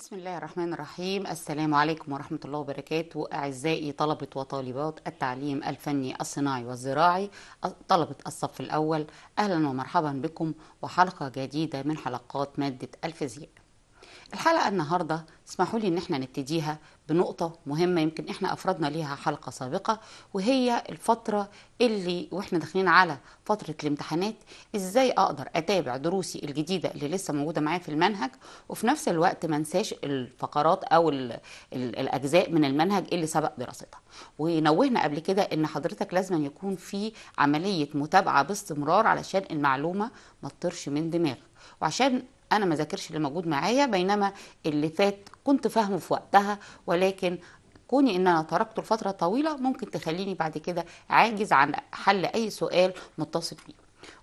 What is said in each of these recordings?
بسم الله الرحمن الرحيم السلام عليكم ورحمة الله وبركاته أعزائي طلبة وطالبات التعليم الفني الصناعي والزراعي طلبة الصف الأول أهلا ومرحبا بكم وحلقة جديدة من حلقات مادة الفيزياء الحلقة النهاردة اسمحوا لي ان احنا نبتديها بنقطة مهمة يمكن احنا افردنا ليها حلقة سابقة وهي الفترة اللي واحنا داخلين على فترة الامتحانات ازاي اقدر اتابع دروسي الجديدة اللي لسه موجودة معايا في المنهج وفي نفس الوقت ما انساش الفقرات او الـ الـ الاجزاء من المنهج اللي سبق دراستها ونوهنا قبل كده ان حضرتك لازم يكون في عملية متابعة باستمرار علشان المعلومة ما تطرش من دماغك وعشان انا ما ذاكرش اللي موجود معايا بينما اللي فات كنت فاهمه في وقتها ولكن كوني ان انا تركته لفتره طويله ممكن تخليني بعد كده عاجز عن حل اي سؤال متصل بيه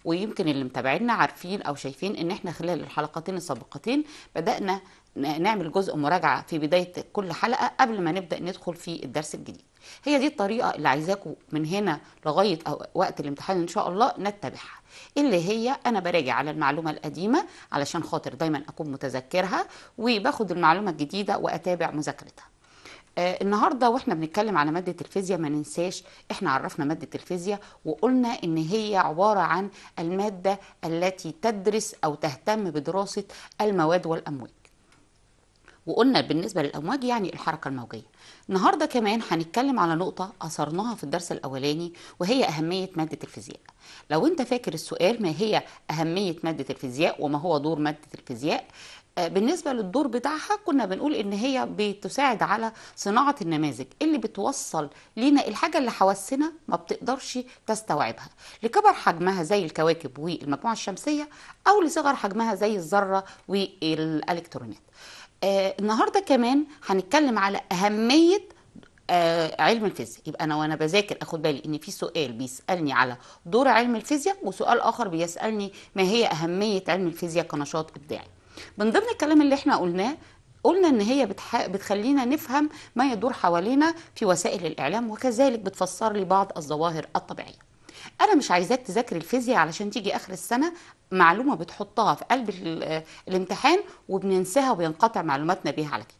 ويمكن اللي متابعينا عارفين او شايفين ان احنا خلال الحلقتين السابقتين بدانا نعمل جزء مراجعه في بدايه كل حلقه قبل ما نبدا ندخل في الدرس الجديد هي دي الطريقه اللي عايزاكم من هنا لغايه وقت الامتحان ان شاء الله نتبعها اللي هي انا براجع على المعلومه القديمه علشان خاطر دايما اكون متذكرها وباخد المعلومه الجديده واتابع مذاكرتها آه، النهارده واحنا بنتكلم على ماده الفيزياء ما ننساش احنا عرفنا ماده الفيزياء وقلنا ان هي عباره عن الماده التي تدرس او تهتم بدراسه المواد والاموال وقلنا بالنسبه للامواج يعني الحركه الموجيه النهارده كمان هنتكلم على نقطه اثرناها في الدرس الاولاني وهي اهميه ماده الفيزياء لو انت فاكر السؤال ما هي اهميه ماده الفيزياء وما هو دور ماده الفيزياء آه، بالنسبه للدور بتاعها كنا بنقول ان هي بتساعد على صناعه النماذج اللي بتوصل لينا الحاجه اللي حواسنا ما بتقدرش تستوعبها لكبر حجمها زي الكواكب والمجموعه الشمسيه او لصغر حجمها زي الذره والالكترونات آه، النهارده كمان هنتكلم على اهميه آه علم الفيزياء يبقى انا وانا بذاكر اخد بالي ان في سؤال بيسالني على دور علم الفيزياء وسؤال اخر بيسالني ما هي اهميه علم الفيزياء كنشاط ابداعي من ضمن الكلام اللي احنا قلناه قلنا ان هي بتح... بتخلينا نفهم ما يدور حوالينا في وسائل الاعلام وكذلك بتفسر لي بعض الظواهر الطبيعيه انا مش عايزاك تذاكري الفيزياء علشان تيجي اخر السنه معلومه بتحطها في قلب الامتحان وبننساها وبينقطع معلوماتنا بيها على كده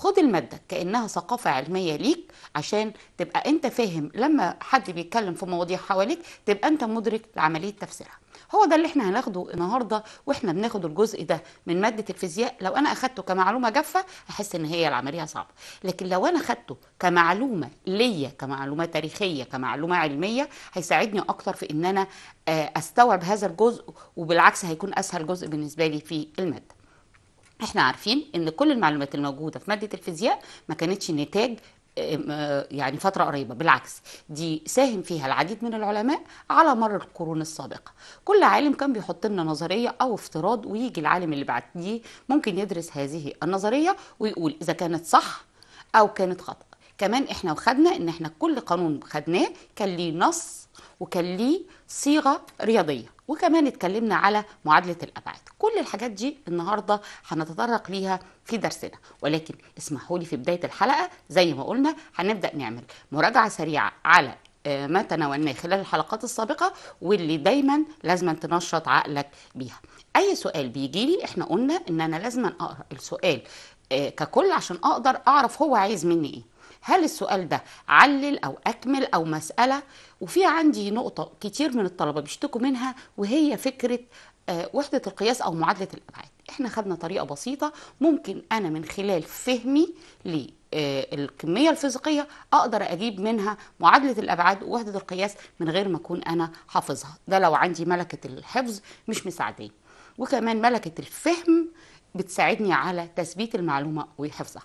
خد المادة كأنها ثقافة علمية ليك عشان تبقى أنت فاهم لما حد بيتكلم في مواضيع حواليك تبقى أنت مدرك لعملية تفسيرها هو ده اللي احنا هناخده النهارده واحنا بناخد الجزء ده من ماده الفيزياء لو انا اخدته كمعلومه جافه هحس ان هي العمليه صعبه لكن لو انا اخدته كمعلومه ليا كمعلومه تاريخيه كمعلومه علميه هيساعدني اكتر في ان انا آه، استوعب هذا الجزء وبالعكس هيكون اسهل جزء بالنسبه لي في الماده احنا عارفين ان كل المعلومات الموجوده في ماده الفيزياء ما كانتش نتاج آه، يعني فترة قريبة بالعكس دي ساهم فيها العديد من العلماء على مر القرون السابقة كل عالم كان بيحط لنا نظرية أو افتراض ويجي العالم اللي بعديه ممكن يدرس هذه النظرية ويقول إذا كانت صح أو كانت خطأ كمان احنا وخدنا ان احنا كل قانون خدناه كان ليه نص وكان ليه صيغه رياضيه وكمان اتكلمنا على معادله الابعاد كل الحاجات دي النهارده هنتطرق ليها في درسنا ولكن اسمحوا لي في بدايه الحلقه زي ما قلنا هنبدا نعمل مراجعه سريعه على آه، ما تناولناه خلال الحلقات السابقه واللي دايما لازم تنشط عقلك بيها اي سؤال بيجي لي احنا قلنا ان انا لازم اقرا السؤال آه، ككل عشان اقدر اعرف هو عايز مني ايه هل السؤال ده علل او اكمل او مساله وفي عندي نقطه كتير من الطلبه بيشتكوا منها وهي فكره آه، وحده القياس او معادله الابعاد احنا خدنا طريقه بسيطه ممكن انا من خلال فهمي للكميه آه، الفيزيقيه اقدر اجيب منها معادله الابعاد ووحده القياس من غير ما اكون انا حافظها ده لو عندي ملكه الحفظ مش مساعداني وكمان ملكه الفهم بتساعدني على تثبيت المعلومه وحفظها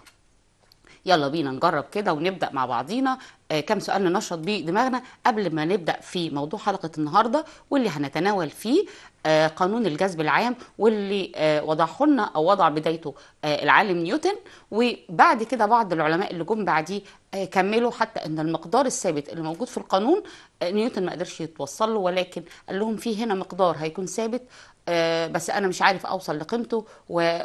يلا بينا نجرب كده ونبدا مع بعضينا آه، كم سؤال ننشط بيه دماغنا قبل ما نبدا في موضوع حلقه النهارده واللي هنتناول فيه آه، قانون الجذب العام واللي آه، وضعه لنا او وضع بدايته العالم نيوتن وبعد كده بعض العلماء اللي جم بعديه كملوا حتى ان المقدار الثابت اللي موجود في القانون نيوتن ما قدرش يتوصل له ولكن قال لهم في هنا مقدار هيكون ثابت بس انا مش عارف اوصل لقيمته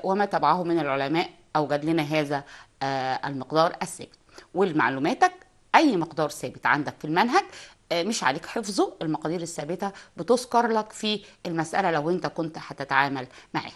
وما تبعه من العلماء اوجد لنا هذا آه، المقدار الثابت ولمعلوماتك اي مقدار ثابت عندك في المنهج آه، مش عليك حفظه المقادير الثابته بتذكر لك في المساله لو انت كنت هتتعامل معاها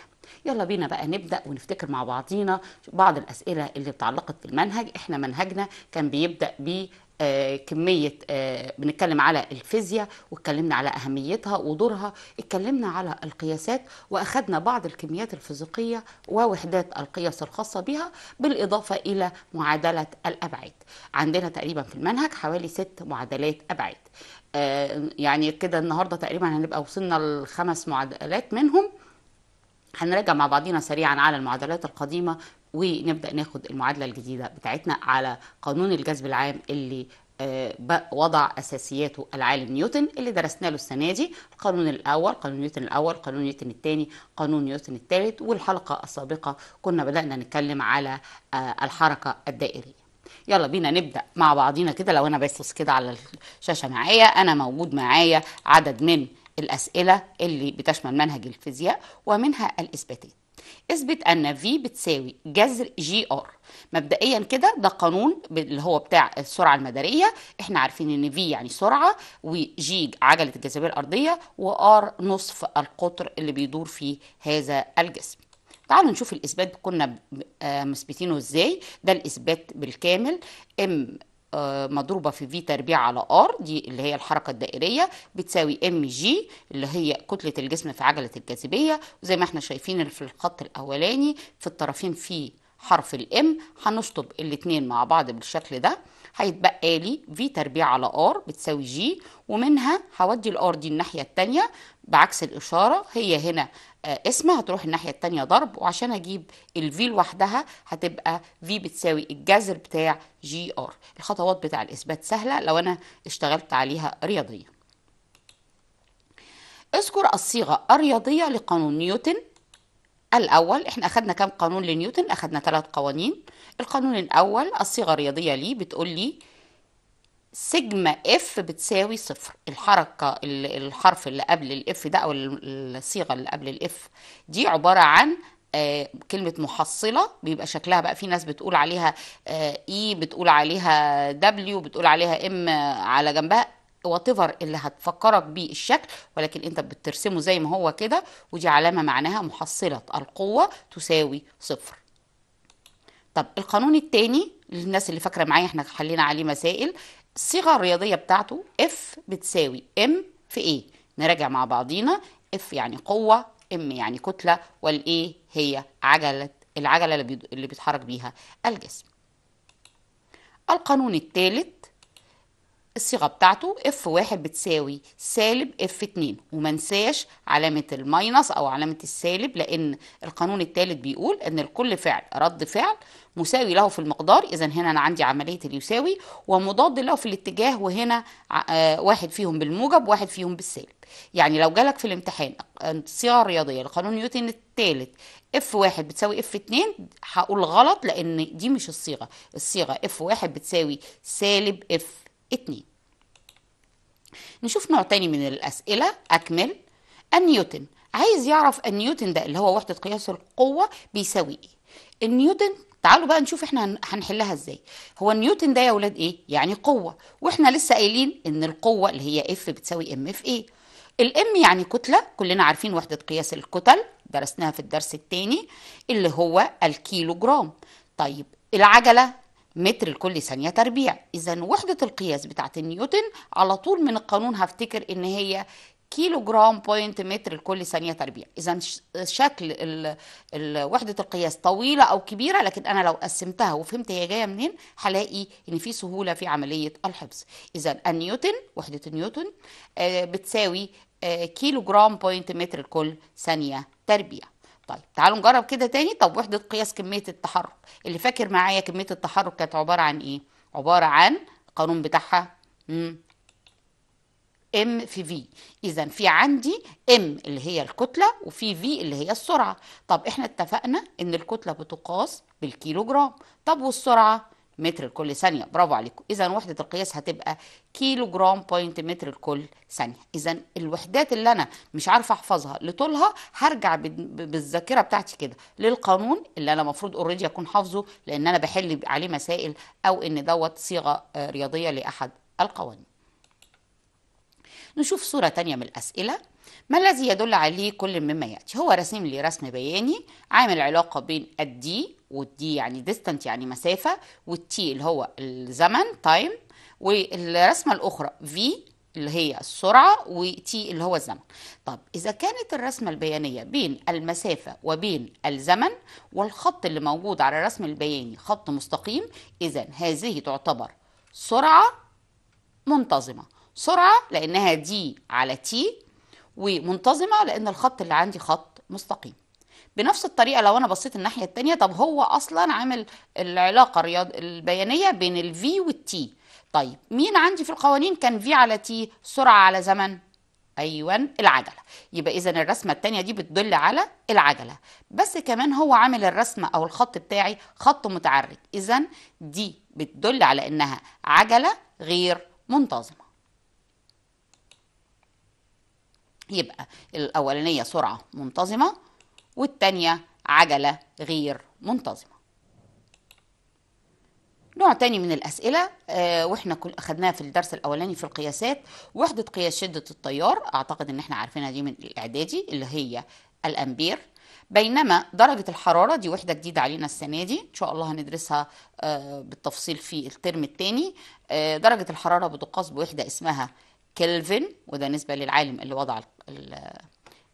يلا بينا بقى نبدا ونفتكر مع بعضينا بعض الاسئله اللي اتعلقت في المنهج احنا منهجنا كان بيبدا ب آه، كمية آه، بنتكلم على الفيزياء واتكلمنا على أهميتها ودورها اتكلمنا على القياسات وأخذنا بعض الكميات الفيزيقية ووحدات القياس الخاصة بها بالإضافة إلى معادلة الأبعاد عندنا تقريبا في المنهج حوالي ست معادلات أبعاد آه، يعني كده النهاردة تقريبا هنبقى وصلنا لخمس معادلات منهم هنراجع مع بعضينا سريعا على المعادلات القديمة ونبدا ناخد المعادله الجديده بتاعتنا على قانون الجذب العام اللي آه، وضع اساسياته العالم نيوتن اللي درسنا له السنه دي القانون الاول قانون نيوتن الاول قانون نيوتن الثاني قانون نيوتن الثالث والحلقه السابقه كنا بدانا نتكلم على آه، الحركه الدائريه يلا بينا نبدا مع بعضينا كده لو انا بس كده على الشاشه معايا انا موجود معايا عدد من الاسئله اللي بتشمل منهج الفيزياء ومنها الاثباتات اثبت ان في بتساوي جذر جي ار مبدئيا كده ده قانون اللي هو بتاع السرعه المداريه احنا عارفين ان في يعني سرعه وجي عجله الجاذبيه الارضيه وار نصف القطر اللي بيدور في هذا الجسم تعالوا نشوف الاثبات كنا آه، مثبتينه ازاي ده الاثبات بالكامل ام آه، مضروبه في في تربيع على ار دي اللي هي الحركه الدائريه بتساوي ام جي اللي هي كتله الجسم في عجله الجاذبيه وزي ما احنا شايفين في الخط الاولاني في الطرفين في حرف الام هنشطب الاثنين مع بعض بالشكل ده هيتبقى لي في تربيع على ار بتساوي جي ومنها هودي الار دي الناحيه الثانيه بعكس الاشاره هي هنا آه، اسم هتروح الناحية التانية ضرب وعشان اجيب V لوحدها هتبقى V بتساوي الجذر بتاع جي ار الخطوات بتاع الاثبات سهلة لو انا اشتغلت عليها رياضية اذكر الصيغة الرياضية لقانون نيوتن الأول احنا أخدنا كام قانون لنيوتن أخدنا ثلاث قوانين القانون الأول الصيغة الرياضية ليه بتقول لي سيجما اف بتساوي صفر الحركة الحرف اللي قبل الاف ده او الصيغة اللي قبل الاف دي عبارة عن آه، كلمة محصلة بيبقى شكلها بقى في ناس بتقول عليها اي آه، e، بتقول عليها دبليو بتقول عليها ام على جنبها واتيفر اللي هتفكرك بيه الشكل ولكن انت بترسمه زي ما هو كده ودي علامة معناها محصلة القوة تساوي صفر طب القانون الثاني للناس اللي فاكره معايا احنا حلينا عليه مسائل الصيغه الرياضيه بتاعته اف بتساوي ام في ايه نراجع مع بعضينا اف يعني قوه ام يعني كتله والاي هي عجله العجله اللي بيتحرك بيها الجسم القانون الثالث الصيغة بتاعته F1 بتساوي سالب F2 ومنساش علامة الماينس أو علامة السالب لأن القانون الثالث بيقول أن لكل فعل رد فعل مساوي له في المقدار إذا هنا أنا عندي عملية اليساوي ومضاد له في الاتجاه وهنا آه، واحد فيهم بالموجب واحد فيهم بالسالب يعني لو جالك في الامتحان الصيغة الرياضية لقانون نيوتن الثالث اف واحد بتساوي اف اتنين هقول غلط لان دي مش الصيغه الصيغه اف واحد بتساوي سالب اف 2 نشوف نوع تاني من الأسئلة أكمل النيوتن عايز يعرف النيوتن ده اللي هو وحدة قياس القوة بيساوي إيه النيوتن تعالوا بقى نشوف احنا هنحلها ازاي هو النيوتن ده يا ولاد ايه يعني قوه واحنا لسه قايلين ان القوه اللي هي اف بتساوي ام في ايه الام يعني كتله كلنا عارفين وحده قياس الكتل درسناها في الدرس الثاني اللي هو الكيلو جرام طيب العجله متر لكل ثانية تربيع إذا وحدة القياس بتاعة نيوتن على طول من القانون هفتكر إن هي كيلو جرام بوينت متر لكل ثانية تربيع إذا شكل ال... ال... وحدة القياس طويلة أو كبيرة لكن أنا لو قسمتها وفهمت هي جاية منين هلاقي إن في سهولة في عملية الحفظ إذا النيوتن وحدة النيوتن آه، بتساوي آه، كيلو جرام بوينت متر لكل ثانية تربيع طيب تعالوا نجرب كده تاني طب وحدة قياس كمية التحرك اللي فاكر معايا كمية التحرك كانت عبارة عن ايه عبارة عن القانون بتاعها ام في في اذا في عندي ام اللي هي الكتله وفي في اللي هي السرعه طب احنا اتفقنا ان الكتله بتقاس بالكيلو جرام طب والسرعه متر لكل ثانية برافو عليكم إذا وحدة القياس هتبقى كيلو جرام بوينت متر لكل ثانية إذا الوحدات اللي أنا مش عارفة أحفظها لطولها هرجع بالذاكرة بتاعتي كده للقانون اللي أنا المفروض أوريدي أكون حافظه لأن أنا بحل عليه مسائل أو إن دوت صيغة آه، رياضية لأحد القوانين نشوف صورة تانية من الأسئلة ما الذي يدل عليه كل مما يأتي هو رسم لي رسم بياني عامل علاقة بين الدي والدي يعني ديستانت يعني مسافة والتي اللي هو الزمن تايم والرسمة الأخرى في اللي هي السرعة وتي اللي هو الزمن طب إذا كانت الرسمة البيانية بين المسافة وبين الزمن والخط اللي موجود على الرسم البياني خط مستقيم إذا هذه تعتبر سرعة منتظمة سرعة لأنها دي على تي ومنتظمة لأن الخط اللي عندي خط مستقيم بنفس الطريقة لو أنا بصيت الناحية التانية طب هو أصلا عامل العلاقة البيانية بين الفي والتي طيب مين عندي في القوانين كان في على تي سرعة على زمن ايوه العجله يبقى اذا الرسمه الثانيه دي بتدل على العجله بس كمان هو عامل الرسمه او الخط بتاعي خط متعرج اذا دي بتدل على انها عجله غير منتظمه يبقى الأولانية سرعة منتظمة والتانية عجلة غير منتظمة نوع تاني من الأسئلة آه وإحنا كل أخدناها في الدرس الأولاني في القياسات وحدة قياس شدة التيار أعتقد إن إحنا عارفينها دي من الإعدادي اللي هي الأمبير بينما درجة الحرارة دي وحدة جديدة علينا السنة دي إن شاء الله هندرسها آه بالتفصيل في الترم التاني آه درجة الحرارة بتقاس بوحدة اسمها كلفن وده نسبة للعالم اللي وضع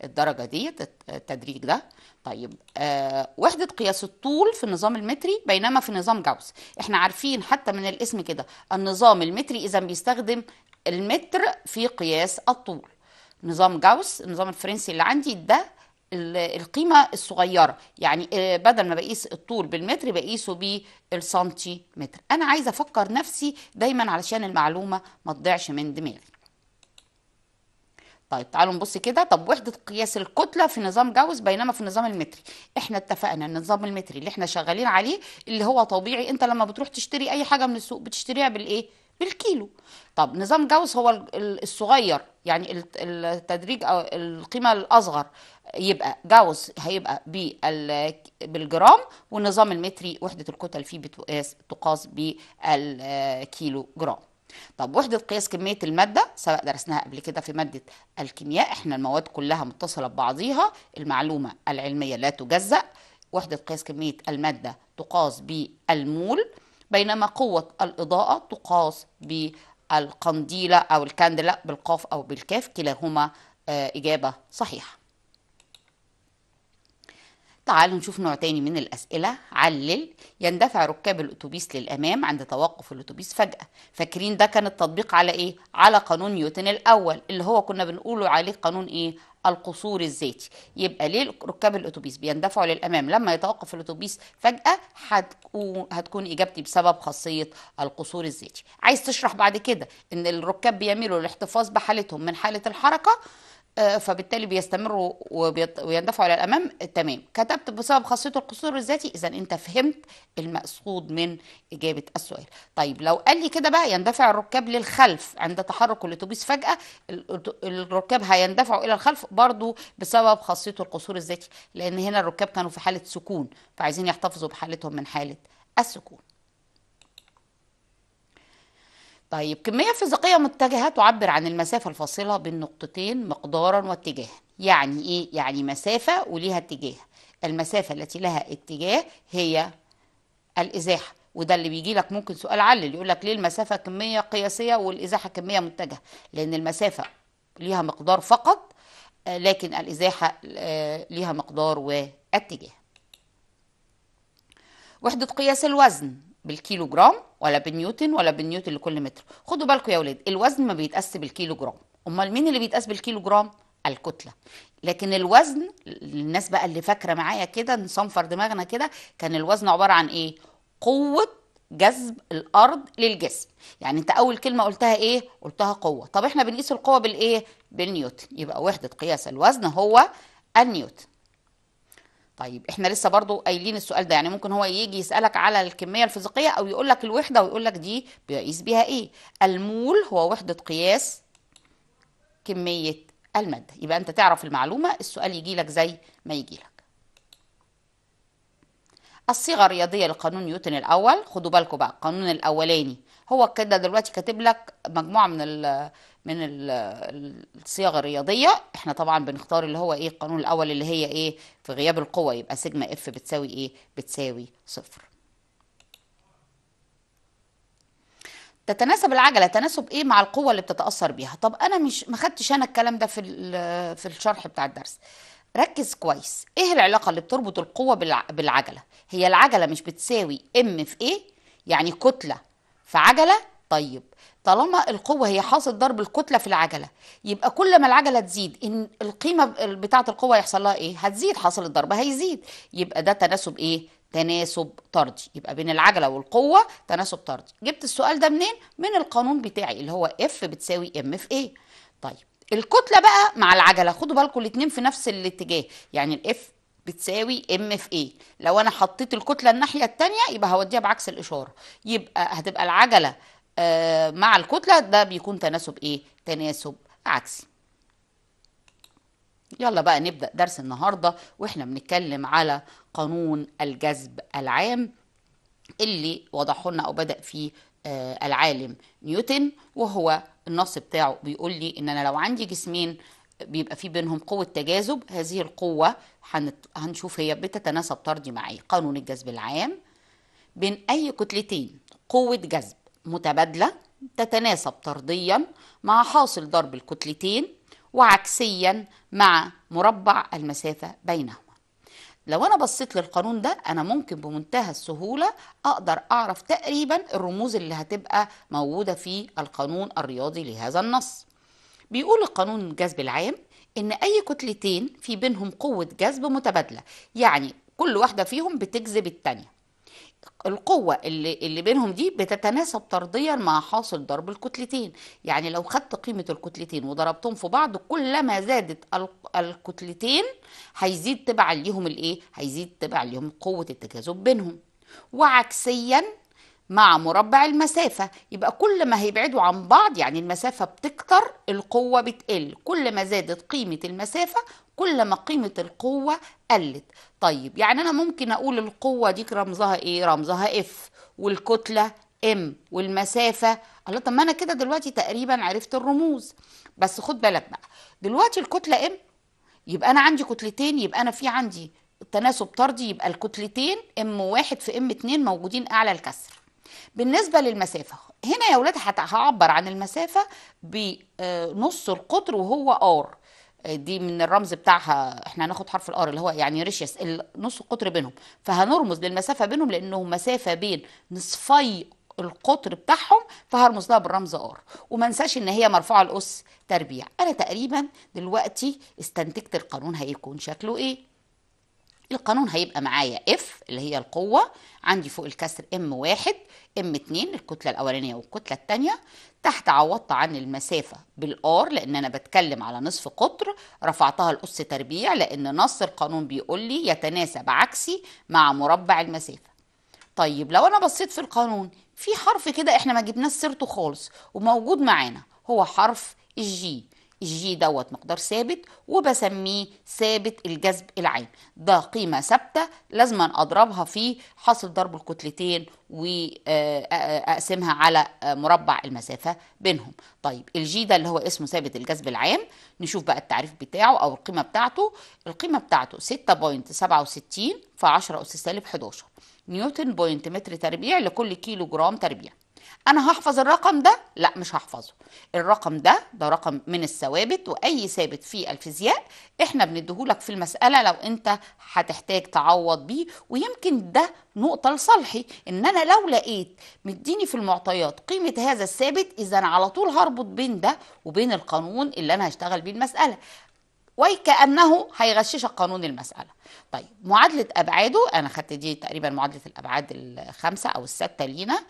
الدرجه دي التدريج ده طيب آه وحده قياس الطول في النظام المتري بينما في نظام جاوس احنا عارفين حتى من الاسم كده النظام المتري اذا بيستخدم المتر في قياس الطول نظام جاوس النظام الفرنسي اللي عندي ده القيمه الصغيره يعني آه، بدل ما بقيس الطول بالمتر بقيسه بالسنتيمتر انا عايزه افكر نفسي دايما علشان المعلومه ما تضيعش من دماغي طيب تعالوا نبص كده طب وحده قياس الكتله في نظام جاوس بينما في النظام المتري احنا اتفقنا ان النظام المتري اللي احنا شغالين عليه اللي هو طبيعي انت لما بتروح تشتري اي حاجه من السوق بتشتريها بالايه بالكيلو طب نظام جاوس هو الصغير يعني التدريج او القيمه الاصغر يبقى جاوس هيبقى بالجرام والنظام المتري وحده الكتل فيه بتقاس بالكيلو جرام طب وحدة قياس كمية المادة سبق درسناها قبل كده في مادة الكيمياء احنا المواد كلها متصلة ببعضيها المعلومة العلمية لا تجزأ وحدة قياس كمية المادة تقاس بالمول بينما قوة الإضاءة تقاس بالقنديلة أو الكاندلة بالقاف أو بالكاف كلاهما آه، إجابة صحيحة تعالوا نشوف نوع تاني من الأسئلة علل يندفع ركاب الأتوبيس للأمام عند توقف الأتوبيس فجأة فاكرين ده كان التطبيق على إيه؟ على قانون نيوتن الأول اللي هو كنا بنقوله عليه قانون إيه؟ القصور الذاتي يبقى ليه ركاب الاتوبيس بيندفعوا للامام لما يتوقف الاتوبيس فجاه هتكون هتكون اجابتي بسبب خاصيه القصور الذاتي عايز تشرح بعد كده ان الركاب بيميلوا للاحتفاظ بحالتهم من حاله الحركه آه، فبالتالي بيستمروا ويندفعوا الى الامام تمام كتبت بسبب خاصيته القصور الذاتي اذا انت فهمت المقصود من اجابه السؤال طيب لو قال لي كده بقى يندفع الركاب للخلف عند تحرك الاتوبيس فجاه الركاب هيندفعوا الى الخلف برضو بسبب خاصيته القصور الذاتي لان هنا الركاب كانوا في حاله سكون فعايزين يحتفظوا بحالتهم من حاله السكون طيب كمية فيزيقية متجهة تعبر عن المسافة الفاصلة بين نقطتين مقدارا واتجاها يعني إيه؟ يعني مسافة وليها اتجاه المسافة التي لها اتجاه هي الإزاحة وده اللي بيجي لك ممكن سؤال علل يقول لك ليه المسافة كمية قياسية والإزاحة كمية متجهة لأن المسافة ليها مقدار فقط لكن الإزاحة آه، ليها مقدار واتجاه وحدة قياس الوزن بالكيلو جرام ولا بالنيوتن ولا بالنيوتن لكل متر خدوا بالكم يا ولاد الوزن ما بيتقاس بالكيلو جرام امال مين اللي بيتقاس بالكيلو جرام الكتله لكن الوزن الناس بقى اللي فاكره معايا كده نصنفر دماغنا كده كان الوزن عباره عن ايه قوه جذب الارض للجسم يعني انت اول كلمه قلتها ايه قلتها قوه طب احنا بنقيس القوه بالايه بالنيوتن يبقى وحده قياس الوزن هو النيوتن طيب احنا لسه برضو قايلين السؤال ده يعني ممكن هو يجي يسألك على الكمية الفيزيقية او يقول لك الوحدة ويقول لك دي بيقيس بيها ايه المول هو وحدة قياس كمية المادة يبقى انت تعرف المعلومة السؤال يجي لك زي ما يجي لك الصيغة الرياضية لقانون نيوتن الأول خدوا بالكم بقى القانون الأولاني هو كده دلوقتي كاتب لك مجموعة من من الصيغ الرياضية احنا طبعا بنختار اللي هو ايه القانون الاول اللي هي ايه في غياب القوة يبقى سيجما اف بتساوي ايه بتساوي صفر تتناسب العجله تناسب ايه مع القوه اللي بتتاثر بيها طب انا مش ما خدتش انا الكلام ده في في الشرح بتاع الدرس ركز كويس ايه العلاقه اللي بتربط القوه بالعجله هي العجله مش بتساوي ام في ايه يعني كتله في عجله طيب طالما القوه هي حاصل ضرب الكتله في العجله يبقى كل ما العجله تزيد ان القيمه بتاعه القوه يحصل لها ايه هتزيد حاصل الضرب هيزيد يبقى ده تناسب ايه تناسب طردي يبقى بين العجله والقوه تناسب طردي جبت السؤال ده منين من القانون بتاعي اللي هو اف بتساوي ام في ايه طيب الكتله بقى مع العجله خدوا بالكم الاثنين في نفس الاتجاه يعني الاف بتساوي ام في ايه لو انا حطيت الكتله الناحيه الثانيه يبقى هوديها بعكس الاشاره يبقى هتبقى العجله آه، مع الكتلة ده بيكون تناسب ايه؟ تناسب عكسي يلا بقى نبدأ درس النهاردة واحنا بنتكلم على قانون الجذب العام اللي وضحه لنا او بدأ فيه آه، العالم نيوتن وهو النص بتاعه بيقول لي ان انا لو عندي جسمين بيبقى في بينهم قوة تجاذب هذه القوة هنشوف هي بتتناسب طردي مع ايه قانون الجذب العام بين اي كتلتين قوة جذب متبادلة تتناسب طرديا مع حاصل ضرب الكتلتين وعكسيا مع مربع المسافة بينهما لو انا بصيت للقانون ده انا ممكن بمنتهى السهوله اقدر اعرف تقريبا الرموز اللي هتبقى موجوده في القانون الرياضي لهذا النص بيقول القانون الجذب العام ان اي كتلتين في بينهم قوه جذب متبادله يعني كل واحده فيهم بتجذب التانيه القوة اللي, اللي بينهم دي بتتناسب طرديا مع حاصل ضرب الكتلتين يعني لو خدت قيمة الكتلتين وضربتهم في بعض كلما زادت الكتلتين هيزيد تبعا ليهم الايه هيزيد تبعا ليهم قوة التجاذب بينهم وعكسيا مع مربع المسافة يبقى كل ما هيبعدوا عن بعض يعني المسافة بتكتر القوة بتقل كل ما زادت قيمة المسافة كل ما قيمة القوة قلت طيب يعني انا ممكن اقول القوه دي رمزها ايه رمزها اف والكتله ام والمسافه الله طب ما انا كده دلوقتي تقريبا عرفت الرموز بس خد بالك بقى دلوقتي الكتله ام يبقى انا عندي كتلتين يبقى انا في عندي تناسب طردي يبقى الكتلتين ام واحد في ام اتنين موجودين اعلى الكسر بالنسبه للمسافه هنا يا ولاد هعبر عن المسافه بنص القطر وهو ار دي من الرمز بتاعها احنا هناخد حرف الار اللي هو يعني ريشيس نص القطر بينهم فهنرمز للمسافه بينهم لانه مسافه بين نصفي القطر بتاعهم فهرمز لها بالرمز ار وما انساش ان هي مرفوعه لاس تربيع انا تقريبا دلوقتي استنتجت القانون هيكون شكله ايه القانون هيبقى معايا اف اللي هي القوة عندي فوق الكسر ام واحد ام اتنين الكتلة الأولانية والكتلة التانية تحت عوضت عن المسافة بالار لأن أنا بتكلم على نصف قطر رفعتها لأس تربيع لأن نص القانون بيقول لي يتناسب عكسي مع مربع المسافة طيب لو أنا بصيت في القانون في حرف كده احنا ما جبناش سيرته خالص وموجود معانا هو حرف الجي الجي دوت مقدار ثابت وبسميه ثابت الجذب العام ده قيمة ثابتة لازم أضربها في حاصل ضرب الكتلتين وأقسمها آه، آه، آه، على مربع المسافة بينهم طيب الجي ده اللي هو اسمه ثابت الجذب العام نشوف بقى التعريف بتاعه أو القيمة بتاعته القيمة بتاعته 6.67 في 10 أس سالب 11 نيوتن بوينت متر تربيع لكل كيلو جرام تربيع انا هحفظ الرقم ده لا مش هحفظه الرقم ده ده رقم من الثوابت واي ثابت في الفيزياء احنا بنديهولك في المساله لو انت هتحتاج تعوض بيه ويمكن ده نقطه لصالحي ان انا لو لقيت مديني في المعطيات قيمه هذا الثابت اذا على طول هربط بين ده وبين القانون اللي انا هشتغل بيه المساله وكأنه هيغششك قانون المسألة طيب معادلة أبعاده أنا خدت دي تقريبا معادلة الأبعاد الخمسة أو الستة لينا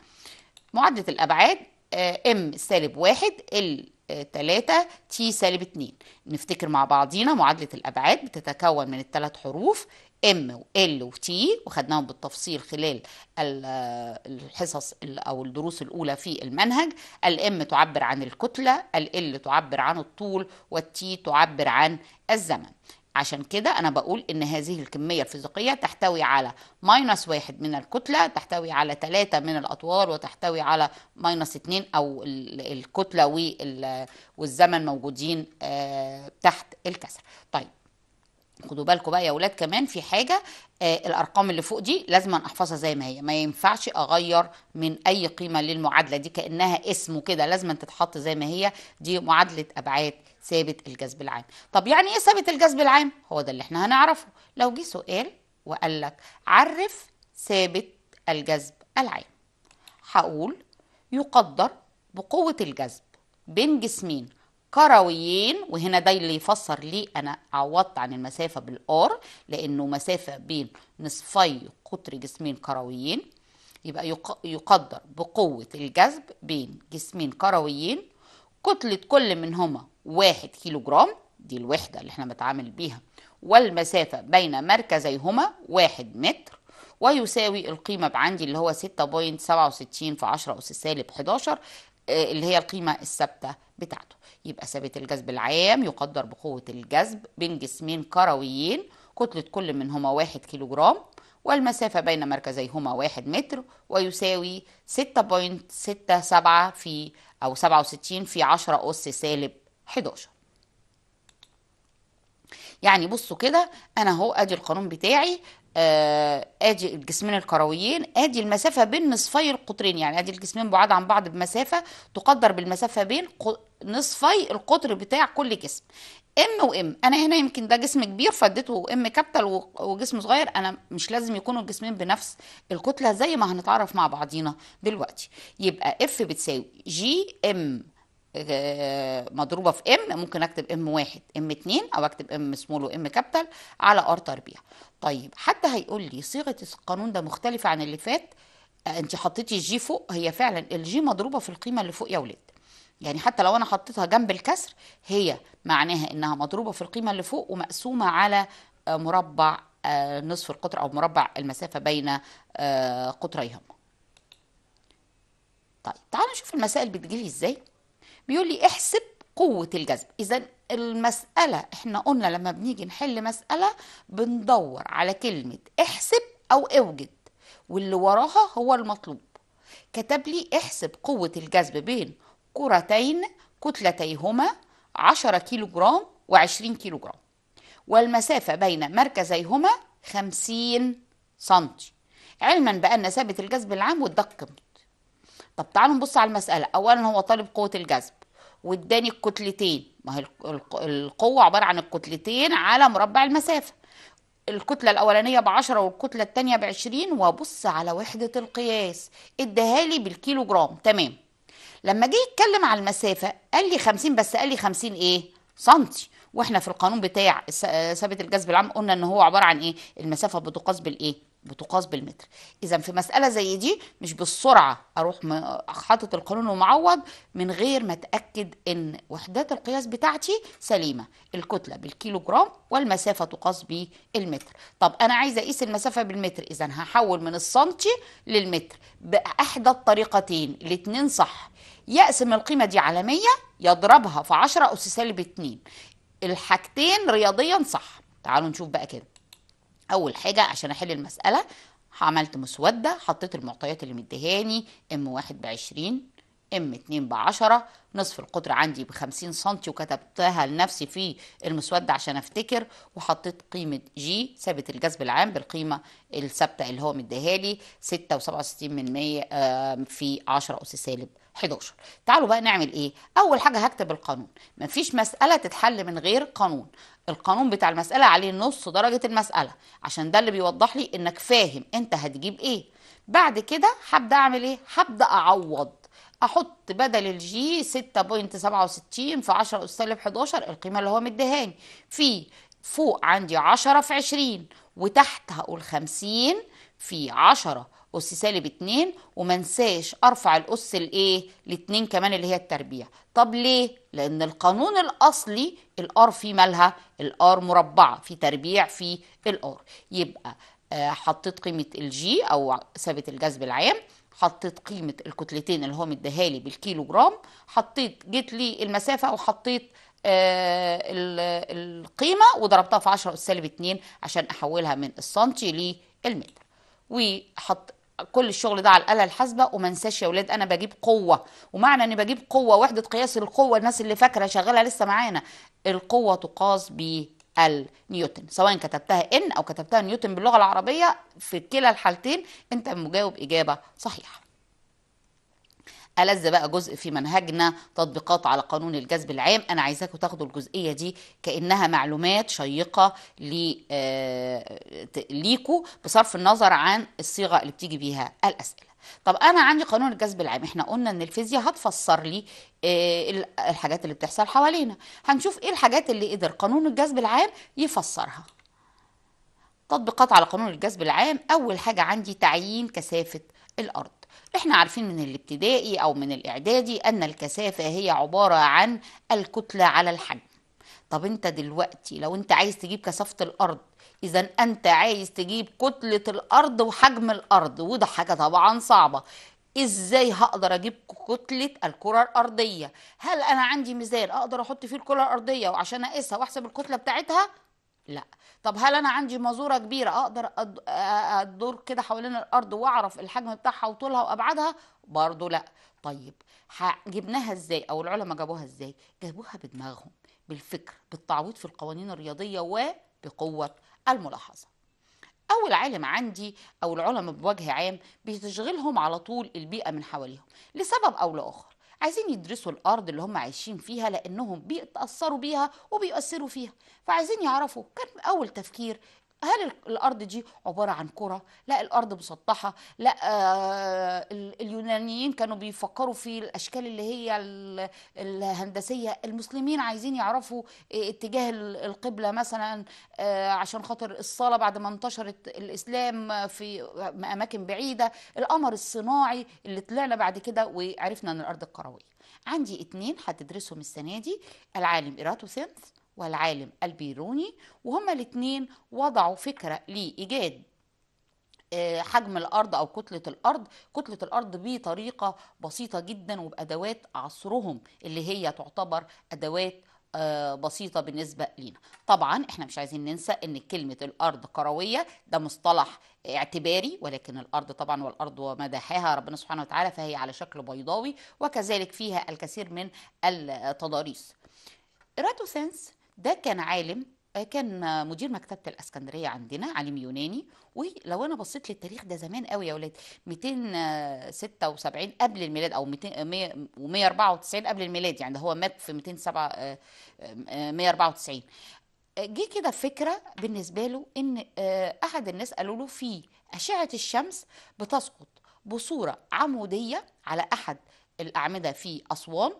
معادلة الأبعاد ام آه، سالب واحد ال 3 تي سالب 2 نفتكر مع بعضينا معادلة الأبعاد بتتكون من الثلاث حروف ام وال وتي وخدناهم بالتفصيل خلال آه، الحصص او الدروس الاولى في المنهج الام تعبر عن الكتله ال تعبر عن الطول والتي تعبر عن الزمن عشان كده أنا بقول إن هذه الكمية الفيزيقية تحتوي على ماينس واحد من الكتلة تحتوي على ثلاثة من الأطوار وتحتوي على ماينس اتنين أو الكتلة والزمن موجودين آه، تحت الكسر طيب خدوا بالكم بقى يا ولاد كمان في حاجه آه الارقام اللي فوق دي لازم احفظها زي ما هي ما ينفعش اغير من اي قيمه للمعادله دي كانها اسم كده لازم تتحط زي ما هي دي معادله ابعاد ثابت الجذب العام طب يعني ايه ثابت الجذب العام هو ده اللي احنا هنعرفه لو جه سؤال وقال لك عرف ثابت الجذب العام هقول يقدر بقوة الجذب بين جسمين كرويين وهنا ده اللي يفسر ليه انا عوضت عن المسافه بالار لانه مسافه بين نصفي قطر جسمين كرويين يبقى يقدر بقوه الجذب بين جسمين كرويين كتله كل منهما واحد كيلو جرام دي الوحدة اللي احنا بنتعامل بيها والمسافة بين مركزيهما واحد متر ويساوي القيمة عندي اللي هو ستة بوينت سبعة وستين في عشرة أس سالب حداشر آه، اللي هي القيمة الثابتة بتاعته يبقى ثابت الجذب العام يقدر بقوة الجذب بين جسمين كرويين كتلة كل منهما واحد كيلو جرام والمسافة بين مركزيهما واحد متر ويساوي ستة ستة بوينت سبعة في أو سبعة وستين في عشرة أس سالب 11 يعني بصوا كده انا اهو ادي القانون بتاعي آه، ادي الجسمين الكرويين ادي المسافه بين نصفي القطرين يعني ادي الجسمين بعاد عن بعض بمسافه تقدر بالمسافه بين نصفي القطر بتاع كل جسم ام وام انا هنا يمكن ده جسم كبير فاديته ام كابيتال وجسم صغير انا مش لازم يكونوا الجسمين بنفس الكتله زي ما هنتعرف مع بعضينا دلوقتي يبقى اف بتساوي جي ام آه، مضروبه في ام ممكن اكتب ام واحد ام اتنين او اكتب ام سمول وام كابتل على ار تربيع طيب حد هيقول لي صيغه القانون ده مختلفه عن اللي فات آه، انت حطيتي الجي فوق هي فعلا الجي مضروبه في القيمه اللي فوق يا ولاد يعني حتى لو انا حطيتها جنب الكسر هي معناها انها مضروبه في القيمه اللي فوق ومقسومه على آه، مربع نصف القطر او مربع المسافه بين قطريهما طيب تعالوا نشوف المسائل بتجيلي ازاي بيقول لي احسب قوة الجذب إذا المسألة إحنا قلنا لما بنيجي نحل مسألة بندور على كلمة احسب أو اوجد واللي وراها هو المطلوب كتب لي احسب قوة الجذب بين كرتين كتلتيهما 10 كيلو جرام و20 كيلو جرام والمسافة بين مركزيهما 50 سنتي علما بأن ثابت الجذب العام والدقم طب تعالوا نبص على المسألة أولا هو طالب قوة الجذب واداني الكتلتين ما هي القوة عبارة عن الكتلتين على مربع المسافة الكتلة الأولانية بعشرة والكتلة التانية بعشرين وأبص على وحدة القياس اداها لي بالكيلو جرام تمام لما جه يتكلم على المسافة قال لي خمسين بس قال لي خمسين إيه سنتي واحنا في القانون بتاع ثابت الجذب العام قلنا ان هو عباره عن ايه المسافه بتقاس بالايه بتقاس بالمتر اذا في مساله زي دي مش بالسرعه اروح حاطط القانون ومعوض من غير ما اتاكد ان وحدات القياس بتاعتي سليمه الكتله بالكيلو جرام والمسافه تقاس بالمتر طب انا عايزه اقيس المسافه بالمتر اذا هحول من السنتي للمتر باحدى الطريقتين الاتنين صح يقسم القيمه دي على 100 يضربها في 10 اس سالب 2 الحاجتين رياضيا صح تعالوا نشوف بقى كده اول حاجه عشان احل المساله عملت مسوده حطيت المعطيات اللي مديهاني ام واحد بعشرين ام 2 بعشرة نصف القطر عندي بخمسين سنتي وكتبتها لنفسي في المسودة عشان افتكر وحطيت قيمة جي ثابت الجذب العام بالقيمة الثابتة اللي هو مديها لي ستة وسبعة وستين من مية في عشرة أس سالب 11 تعالوا بقى نعمل ايه اول حاجه هكتب القانون مفيش مساله تتحل من غير قانون القانون بتاع المساله عليه نص درجه المساله عشان ده اللي بيوضح لي انك فاهم انت هتجيب ايه بعد كده هبدا اعمل ايه هبدا اعوض احط بدل الجي 6.67 في 10 اس سالب 11 القيمه اللي هو مديهاني في فوق عندي 10 في 20 وتحت هقول 50 في 10 أس سالب اتنين ومنساش أرفع الأس الإيه الاتنين كمان اللي هي التربيع طب ليه؟ لأن القانون الأصلي الآر فيه مالها الآر مربعة في تربيع في الآر يبقى آه، حطيت قيمة الجي أو ثابت الجذب العام حطيت قيمة الكتلتين اللي هو مديهالي بالكيلو جرام حطيت جيت لي المسافة وحطيت آه، القيمة وضربتها في 10 أس سالب 2 عشان أحولها من السنتي للمتر وحط كل الشغل ده على الاله الحاسبه وما انساش يا اولاد انا بجيب قوه ومعنى اني بجيب قوه وحده قياس القوه الناس اللي فاكره شغاله لسه معانا القوه تقاس ب النيوتن سواء كتبتها ان او كتبتها نيوتن باللغه العربيه في كلا الحالتين انت مجاوب اجابه صحيحه ألذ بقى جزء في منهجنا تطبيقات على قانون الجذب العام أنا عايزاكم تاخدوا الجزئية دي كأنها معلومات شيقة آه، ليكوا بصرف النظر عن الصيغة اللي بتيجي بيها الأسئلة طب انا عندي قانون الجذب العام احنا قلنا ان الفيزياء هتفسر لي إيه الحاجات اللي بتحصل حوالينا هنشوف ايه الحاجات اللي قدر قانون الجذب العام يفسرها تطبيقات على قانون الجذب العام اول حاجه عندي تعيين كثافه الارض احنا عارفين من الابتدائي او من الاعدادي ان الكثافه هي عباره عن الكتله على الحجم طب انت دلوقتي لو انت عايز تجيب كثافه الارض اذا انت عايز تجيب كتله الارض وحجم الارض وده حاجه طبعا صعبه ازاي هقدر اجيب كتله الكره الارضيه هل انا عندي ميزان اقدر احط فيه الكره الارضيه وعشان اقيسها واحسب الكتله بتاعتها لا طب هل انا عندي مازوره كبيره اقدر ادور كده حوالين الارض واعرف الحجم بتاعها وطولها وابعادها برضو لا طيب جبناها ازاي او العلماء جابوها ازاي جابوها بدماغهم بالفكر بالتعويض في القوانين الرياضيه وبقوه الملاحظه اول عالم عندي او العلماء بوجه عام بتشغلهم على طول البيئه من حواليهم لسبب او لاخر عايزين يدرسوا الارض اللي هم عايشين فيها لانهم بيتاثروا بيها وبيؤثروا فيها فعايزين يعرفوا كان اول تفكير هل الارض دي عباره عن كره لا الارض مسطحه لا آه، اليونانيين كانوا بيفكروا في الاشكال اللي هي الهندسيه المسلمين عايزين يعرفوا اتجاه القبله مثلا آه، عشان خاطر الصلاه بعد ما انتشرت الاسلام في اماكن بعيده القمر الصناعي اللي طلعنا بعد كده وعرفنا ان الارض الكرويه عندي اتنين هتدرسهم السنه دي العالم ايراتوسينث والعالم البيروني وهما الاثنين وضعوا فكرة لإيجاد آه، حجم الارض او كتله الارض كتله الارض بطريقه بسيطه جدا وبادوات عصرهم اللي هي تعتبر ادوات آه، بسيطة بالنسبة لينا طبعا احنا مش عايزين ننسى ان كلمة الارض كروية ده مصطلح اعتباري ولكن الارض طبعا والارض ومداحاها ربنا سبحانه وتعالى فهي على شكل بيضاوي وكذلك فيها الكثير من التضاريس راتوسنس ده كان عالم آه، كان مدير مكتبة الإسكندرية عندنا عالم يوناني ولو أنا بصيت للتاريخ ده زمان قوي يا اولاد 276 آه، قبل الميلاد أو 194 آه، قبل الميلاد يعني ده هو مات في 207 194 جه كده فكرة بالنسبة له إن أحد الناس قالوا له في أشعة الشمس بتسقط بصورة عمودية على أحد الأعمدة في أسوان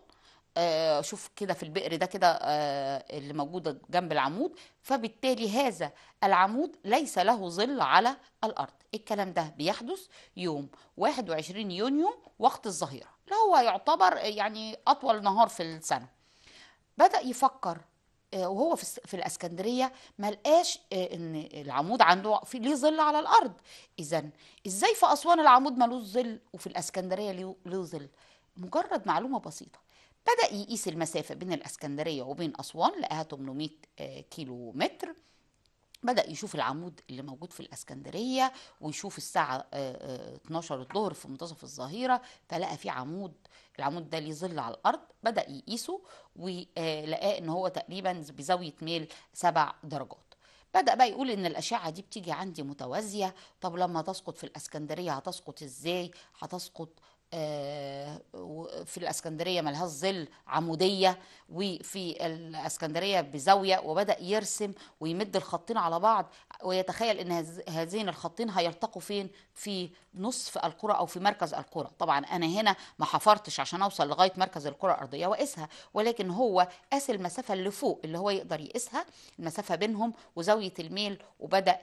آه، شوف كده في البئر ده كده آه، اللي موجودة جنب العمود فبالتالي هذا العمود ليس له ظل على الأرض الكلام ده بيحدث يوم 21 يونيو وقت الظهيرة اللي هو يعتبر آه، يعني أطول نهار في السنة بدأ يفكر وهو في, الاسكندريه ما لقاش ان العمود عنده في ليه ظل على الارض اذا ازاي في اسوان العمود ملوش ظل وفي الاسكندريه له ظل مجرد معلومه بسيطه بدأ يقيس المسافة بين الإسكندرية وبين أسوان لقاها 800 آه، كيلو متر بدأ يشوف العمود اللي موجود في الإسكندرية ويشوف الساعة 12 آه، آه، الظهر في منتصف الظهيرة فلقى في عمود العمود ده ليه ظل على الأرض بدأ يقيسه ولقاه إن هو تقريبا بزاوية ميل سبع درجات بدأ بقى يقول إن الأشعة دي بتيجي عندي متوازية طب لما تسقط في الإسكندرية هتسقط إزاي هتسقط آه، في الاسكندريه ملها ظل عموديه وفي الاسكندريه بزاويه وبدا يرسم ويمد الخطين على بعض ويتخيل ان هذين الخطين هيلتقوا فين في نصف القرى او في مركز القرى طبعا انا هنا ما حفرتش عشان اوصل لغايه مركز الكره الارضيه وقسها ولكن هو قاس المسافه اللي فوق اللي هو يقدر يقيسها المسافه بينهم وزاويه الميل وبدا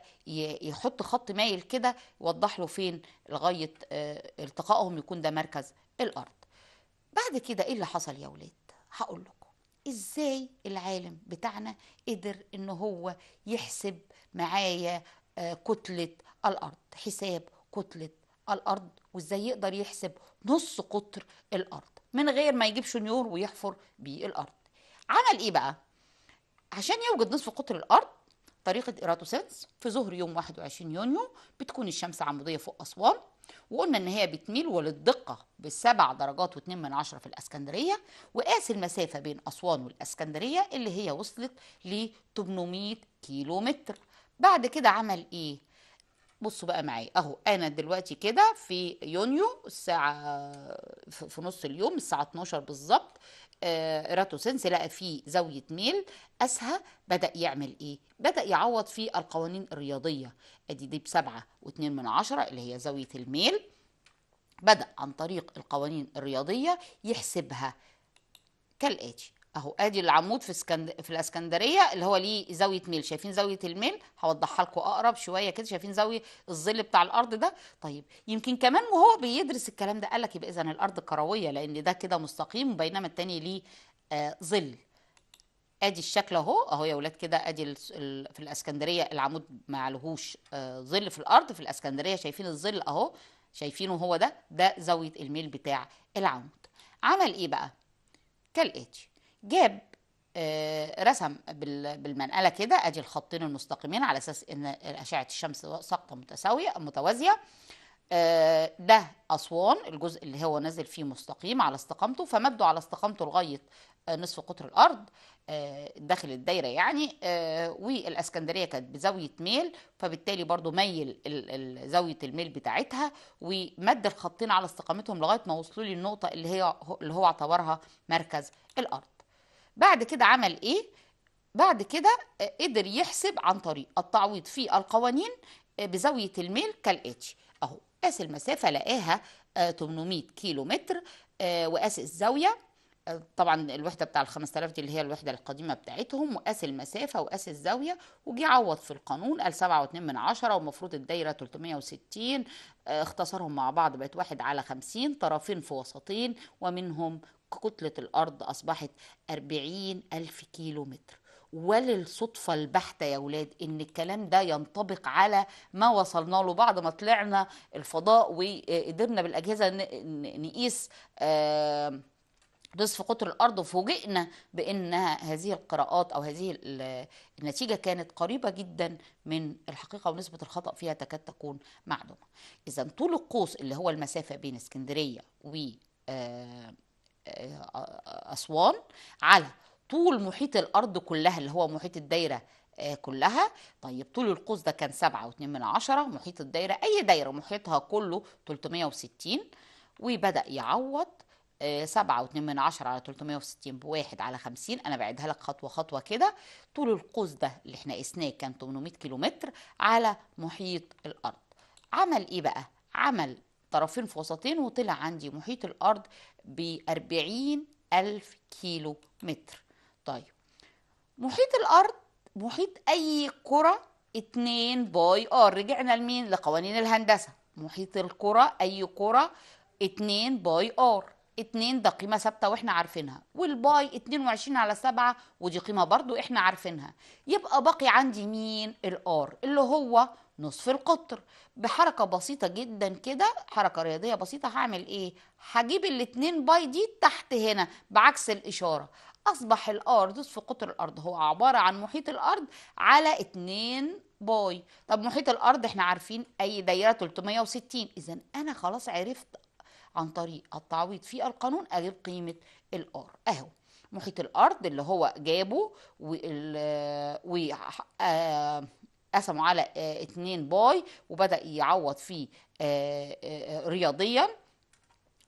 يحط خط مايل كده يوضح له فين لغايه آه، التقائهم يكون ده مركز الارض بعد كده ايه اللي حصل يا ولاد هقول لكم ازاي العالم بتاعنا قدر ان هو يحسب معايا آه، كتله الارض حساب كتله الارض وازاي يقدر يحسب نص قطر الارض من غير ما يجيب شنيور ويحفر بيه الارض عمل ايه بقى عشان يوجد نصف قطر الارض طريقه ايراتوسنس في ظهر يوم 21 يونيو بتكون الشمس عموديه فوق اسوان وقلنا ان هي بتميل وللدقه بسبع درجات و2 من عشرة في الاسكندريه وقاس المسافه بين اسوان والاسكندريه اللي هي وصلت ل 800 كيلو متر بعد كده عمل ايه بصوا بقى معايا اهو انا دلوقتي كده في يونيو الساعه في نص اليوم الساعه 12 بالظبط آه، راتوسنس لقى فيه زاوية ميل أسها بدأ يعمل إيه؟ بدأ يعوض فيه القوانين الرياضية أدي دي بسبعة واتنين من عشرة اللي هي زاوية الميل بدأ عن طريق القوانين الرياضية يحسبها كالآتي اهو ادي العمود في اسكند... في الاسكندريه اللي هو ليه زاويه ميل شايفين زاويه الميل هوضحها لكم اقرب شويه كده شايفين زاويه الظل بتاع الارض ده طيب يمكن كمان وهو بيدرس الكلام ده قال لك يبقى اذا الارض كرويه لان ده كده مستقيم بينما الثاني ليه آه ظل ادي الشكل اهو اهو يا ولاد كده ادي في الاسكندريه العمود ما عليهوش آه ظل في الارض في الاسكندريه شايفين الظل اهو شايفينه هو ده ده زاويه الميل بتاع العمود عمل ايه بقى كالاتي جاب آه، رسم بالمنقله كده ادي الخطين المستقيمين على اساس ان اشعه الشمس ساقطه متساويه متوازيه آه، ده اسوان الجزء اللي هو نازل فيه مستقيم على استقامته فمده على استقامته لغايه آه، نصف قطر الارض داخل الدايره يعني والاسكندريه كانت بزاويه ميل فبالتالي برضو ميل زاويه الميل بتاعتها ومد الخطين على استقامتهم لغايه ما وصلوا للنقطه اللي هي اللي هو اعتبرها مركز الارض بعد كده عمل ايه بعد كده آه، قدر يحسب عن طريق التعويض في القوانين آه، بزاويه الميل كالاتي اهو قاس المسافه لقاها 800 آه، كيلو متر وقاس الزاويه طبعا الوحده بتاع ال 5000 دي اللي هي الوحده القديمه بتاعتهم وقاس المسافه وقاس الزاويه وجي عوض في القانون قال 7.2 من 10 ومفروض الدايره 360 اختصرهم مع بعض بقت واحد على 50 طرفين في وسطين ومنهم كتلة الأرض أصبحت 40 ألف كيلو متر وللصدفة البحتة يا ولاد إن الكلام ده ينطبق على ما وصلنا له بعد ما طلعنا الفضاء وقدرنا بالأجهزة نقيس نصف قطر الارض وفوجئنا بان هذه القراءات او هذه النتيجه كانت قريبه جدا من الحقيقه ونسبه الخطا فيها تكاد تكون معدومه اذا طول القوس اللي هو المسافه بين اسكندريه و آه، آه، آه، أسوان على طول محيط الأرض كلها اللي هو محيط الدايرة كلها طيب طول القوس ده كان سبعة واتنين من عشرة محيط الدايرة أي دايرة محيطها كله 360 وبدأ يعوض سبعة واتنين من عشرة على 360 بواحد على 50 أنا بعدها لك خطوة خطوة كده طول القوس ده اللي احنا قسناه كان 800 كيلومتر على محيط الأرض عمل إيه بقى؟ عمل طرفين فوسطين وطلع عندي محيط الارض ب ألف كيلو متر طيب محيط الارض محيط اي كره 2 باي ار رجعنا لمين لقوانين الهندسه محيط الكره اي كره 2 باي ار 2 ده قيمه ثابته واحنا عارفينها والباي 22 على 7 ودي قيمه برضو احنا عارفينها يبقى باقي عندي مين الار اللي هو نصف القطر بحركة بسيطة جدا كده حركة رياضية بسيطة هعمل ايه هجيب الاتنين باي دي تحت هنا بعكس الاشارة اصبح الارض نصف قطر الارض هو عبارة عن محيط الارض على اتنين باي طب محيط الارض احنا عارفين اي دايرة 360 اذا انا خلاص عرفت عن طريق التعويض في القانون اجيب قيمة الار اهو محيط الارض اللي هو جابه و... آه، قسمه على 2 آه، باي وبدا يعوض فيه آه، آه، رياضيا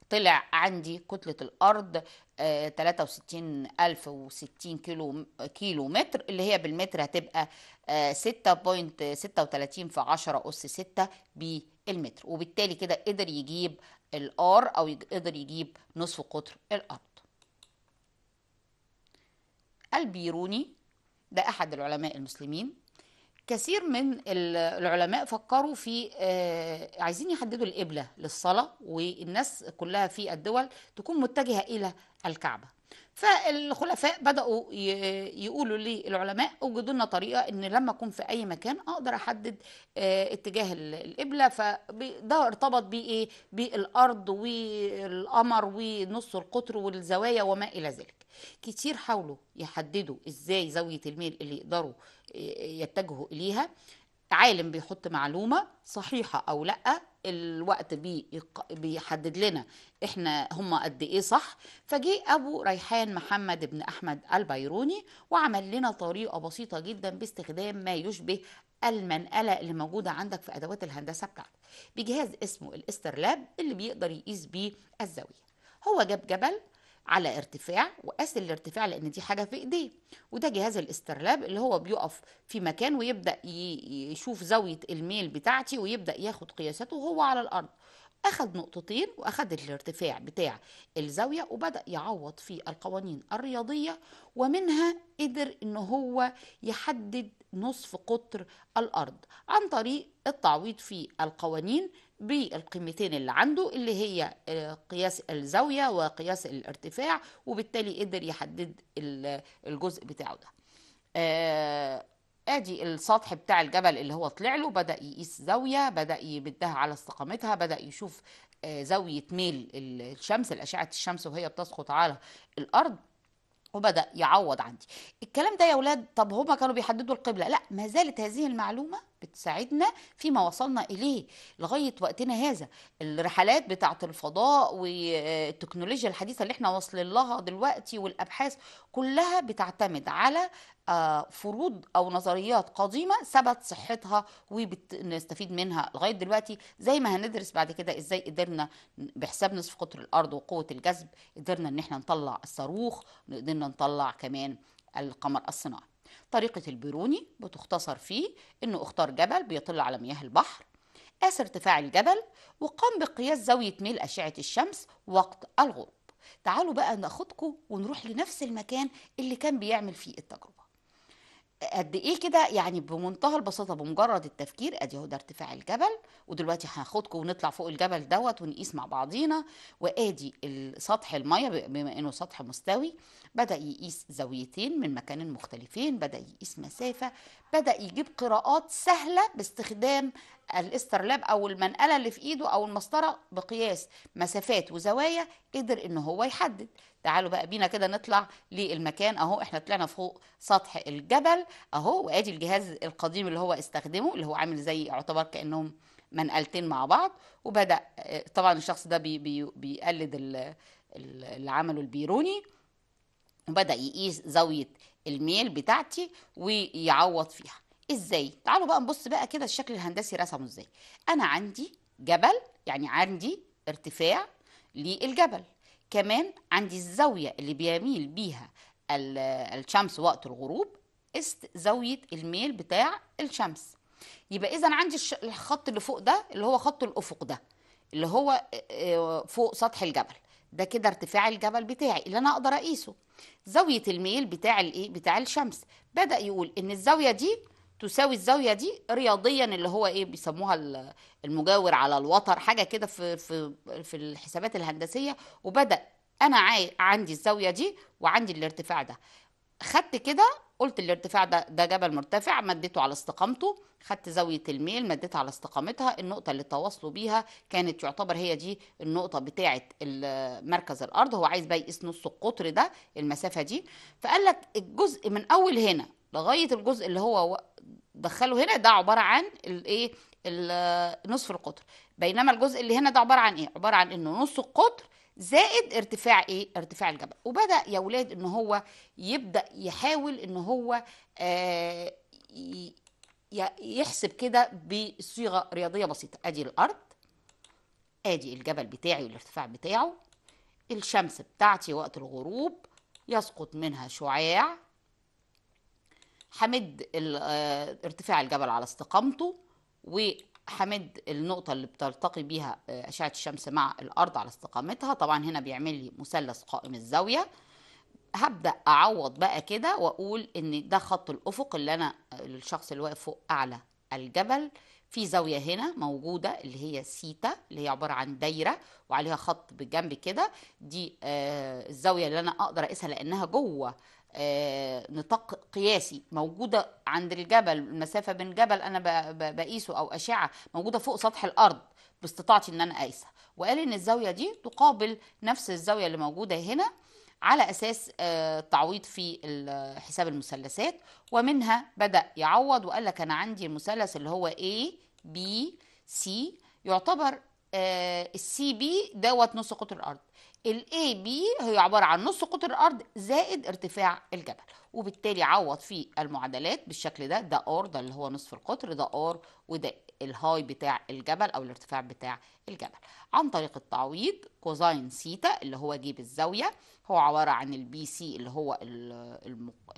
طلع عندي كتلة الأرض 63060 كيلو كيلو متر اللي هي بالمتر هتبقى 6.36 في 10 أس 6 بالمتر وبالتالي كده قدر يجيب الار أو قدر يجيب نصف قطر الأرض البيروني ده أحد العلماء المسلمين كثير من العلماء فكروا في آه، عايزين يحددوا القبلة للصلاة والناس كلها في الدول تكون متجهة إلى الكعبة فالخلفاء بدأوا يقولوا للعلماء وجدوا لنا طريقة إن لما أكون في أي مكان أقدر أحدد آه، اتجاه القبلة فده ارتبط بإيه بالأرض والقمر ونص القطر والزوايا وما إلى ذلك كتير حاولوا يحددوا ازاي زاويه الميل اللي يقدروا آه، يتجهوا اليها عالم بيحط معلومه صحيحه او لا الوقت بيحدد لنا احنا هم قد ايه صح فجه ابو ريحان محمد بن احمد البيروني وعمل لنا طريقه بسيطه جدا باستخدام ما يشبه المنقله اللي موجوده عندك في ادوات الهندسه بتاعتك بجهاز اسمه الاسترلاب اللي بيقدر يقيس بيه الزاويه هو جاب جبل على ارتفاع وقاس الارتفاع لان دي حاجه في ايديه وده جهاز الاسترلاب اللي هو بيقف في مكان ويبدا يشوف زاويه الميل بتاعتي ويبدا ياخد قياساته وهو على الارض أخذ نقطتين وأخذ الارتفاع بتاع الزاوية وبدأ يعوض في القوانين الرياضية ومنها قدر إن هو يحدد نصف قطر الأرض عن طريق التعويض في القوانين بالقيمتين اللي عنده اللي هي آه، قياس الزاوية وقياس الارتفاع وبالتالي قدر يحدد الجزء بتاعه ده آه، ادي السطح بتاع الجبل اللي هو طلع له بدا يقيس زاويه بدا يمدها على استقامتها بدا يشوف آه، زاويه ميل الشمس الاشعه الشمس وهي بتسقط على الارض وبدا يعوض عندي الكلام ده يا اولاد طب هما كانوا بيحددوا القبله لا ما زالت هذه المعلومه بتساعدنا فيما وصلنا اليه لغايه وقتنا هذا الرحلات بتاعه الفضاء والتكنولوجيا الحديثه اللي احنا واصلين لها دلوقتي والابحاث كلها بتعتمد على آه، فروض او نظريات قديمه ثبت صحتها وبنستفيد منها لغايه دلوقتي زي ما هندرس بعد كده ازاي قدرنا بحساب نصف قطر الارض وقوه الجذب قدرنا ان احنا نطلع الصاروخ قدرنا نطلع كمان القمر الصناعي طريقة البيروني بتختصر فيه إنه اختار جبل بيطل على مياه البحر قاس ارتفاع الجبل وقام بقياس زاوية ميل أشعة الشمس وقت الغروب تعالوا بقى ناخدكم ونروح لنفس المكان اللي كان بيعمل فيه التجربة قد ايه كده يعني بمنتهى البساطه بمجرد التفكير ادي اهو ده ارتفاع الجبل ودلوقتي هاخدكم ونطلع فوق الجبل دوت ونقيس مع بعضينا وادي سطح الميه بما انه سطح مستوي بدا يقيس زاويتين من مكان مختلفين بدا يقيس مسافه بدا يجيب قراءات سهله باستخدام الاسترلاب او المنقله اللي في ايده او المسطره بقياس مسافات وزوايا قدر ان هو يحدد تعالوا بقى بينا كده نطلع للمكان اهو احنا طلعنا فوق سطح الجبل اهو وادي الجهاز القديم اللي هو استخدمه اللي هو عامل زي يعتبر كانهم منقلتين مع بعض وبدا آه، طبعا الشخص ده بي بي بيقلد اللي عمله البيروني وبدا يقيس زاويه الميل بتاعتي ويعوض فيها ازاي تعالوا بقى نبص بقى كده الشكل الهندسي رسمه ازاي انا عندي جبل يعني عندي ارتفاع للجبل كمان عندي الزاوية اللي بيميل بيها الشمس وقت الغروب است زاوية الميل بتاع الشمس يبقى إذا عندي الخط اللي فوق ده اللي هو خط الأفق ده اللي هو آه، آه، فوق سطح الجبل ده كده ارتفاع الجبل بتاعي اللي انا اقدر اقيسه زاويه الميل بتاع الايه بتاع الشمس بدا يقول ان الزاويه دي تساوي الزاويه دي رياضيا اللي هو ايه بيسموها المجاور على الوتر حاجه كده في في في الحسابات الهندسيه وبدا انا عاي عندي الزاويه دي وعندي الارتفاع ده خدت كده قلت الارتفاع ده ده جبل مرتفع مديته على استقامته خدت زاويه الميل مديتها على استقامتها النقطه اللي تواصلوا بيها كانت يعتبر هي دي النقطه بتاعه مركز الارض هو عايز بقى يقيس نص القطر ده المسافه دي فقال لك الجزء من اول هنا لغايه الجزء اللي هو دخله هنا ده عباره عن الايه نصف القطر بينما الجزء اللي هنا ده عباره عن ايه عباره عن انه نص القطر زائد ارتفاع ايه ارتفاع الجبل وبدا يا ولاد ان هو يبدا يحاول ان هو آه يحسب كده بصيغه رياضيه بسيطه ادي الارض ادي الجبل بتاعي والارتفاع بتاعه الشمس بتاعتي وقت الغروب يسقط منها شعاع همد آه، ارتفاع الجبل على استقامته وهمد النقطة اللي بتلتقي بيها آه، أشعة الشمس مع الأرض على استقامتها طبعا هنا بيعمل لي مثلث قائم الزاوية هبدأ أعوض بقى كده وأقول إن ده خط الأفق اللي أنا الشخص آه، اللي واقف فوق أعلى الجبل في زاوية هنا موجودة اللي هي سيتا اللي هي عبارة عن دايرة وعليها خط بجنب كده دي الزاوية اللي أنا أقدر أقيسها لأنها جوه آه، نطاق قياسي موجودة عند الجبل المسافة بين جبل أنا بقيسه أو أشعة موجودة فوق سطح الأرض باستطاعتي إن أنا أقيسها وقال إن الزاوية دي تقابل نفس الزاوية اللي موجودة هنا على أساس آه، تعويض في حساب المثلثات ومنها بدأ يعوض وقال لك أنا عندي المثلث اللي هو A B C يعتبر آه، السي بي دوت نص قطر الأرض الاي بي هي عباره عن نص قطر الارض زائد ارتفاع الجبل وبالتالي عوض في المعادلات بالشكل ده ده ار ده اللي هو نصف القطر ده ار وده الهاي بتاع الجبل او الارتفاع بتاع الجبل عن طريق التعويض كوزاين سيتا اللي هو جيب الزاويه هو عباره عن البي سي اللي هو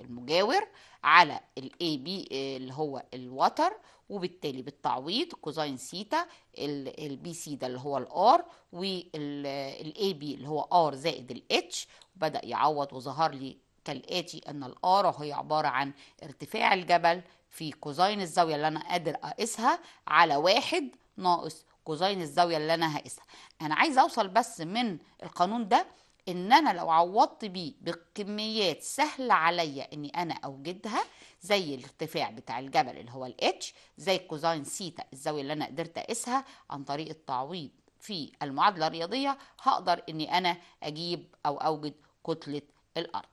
المجاور على الاي بي اللي هو الوتر وبالتالي بالتعويض كوزين سيتا البي سي ده اللي هو الار والاي بي اللي هو ار زائد الاتش بدا يعوض وظهر لي كالاتي ان الار هي عباره عن ارتفاع الجبل في كوزين الزاويه اللي انا قادر اقيسها على واحد ناقص كوزين الزاويه اللي انا هقيسها انا عايزه اوصل بس من القانون ده ان انا لو عوضت بيه بكميات سهله عليا اني انا اوجدها زي الارتفاع بتاع الجبل اللي هو الاتش زي كوزين سيتا الزاويه اللي انا قدرت اقيسها عن طريق التعويض في المعادله الرياضيه هقدر اني انا اجيب او اوجد كتله الارض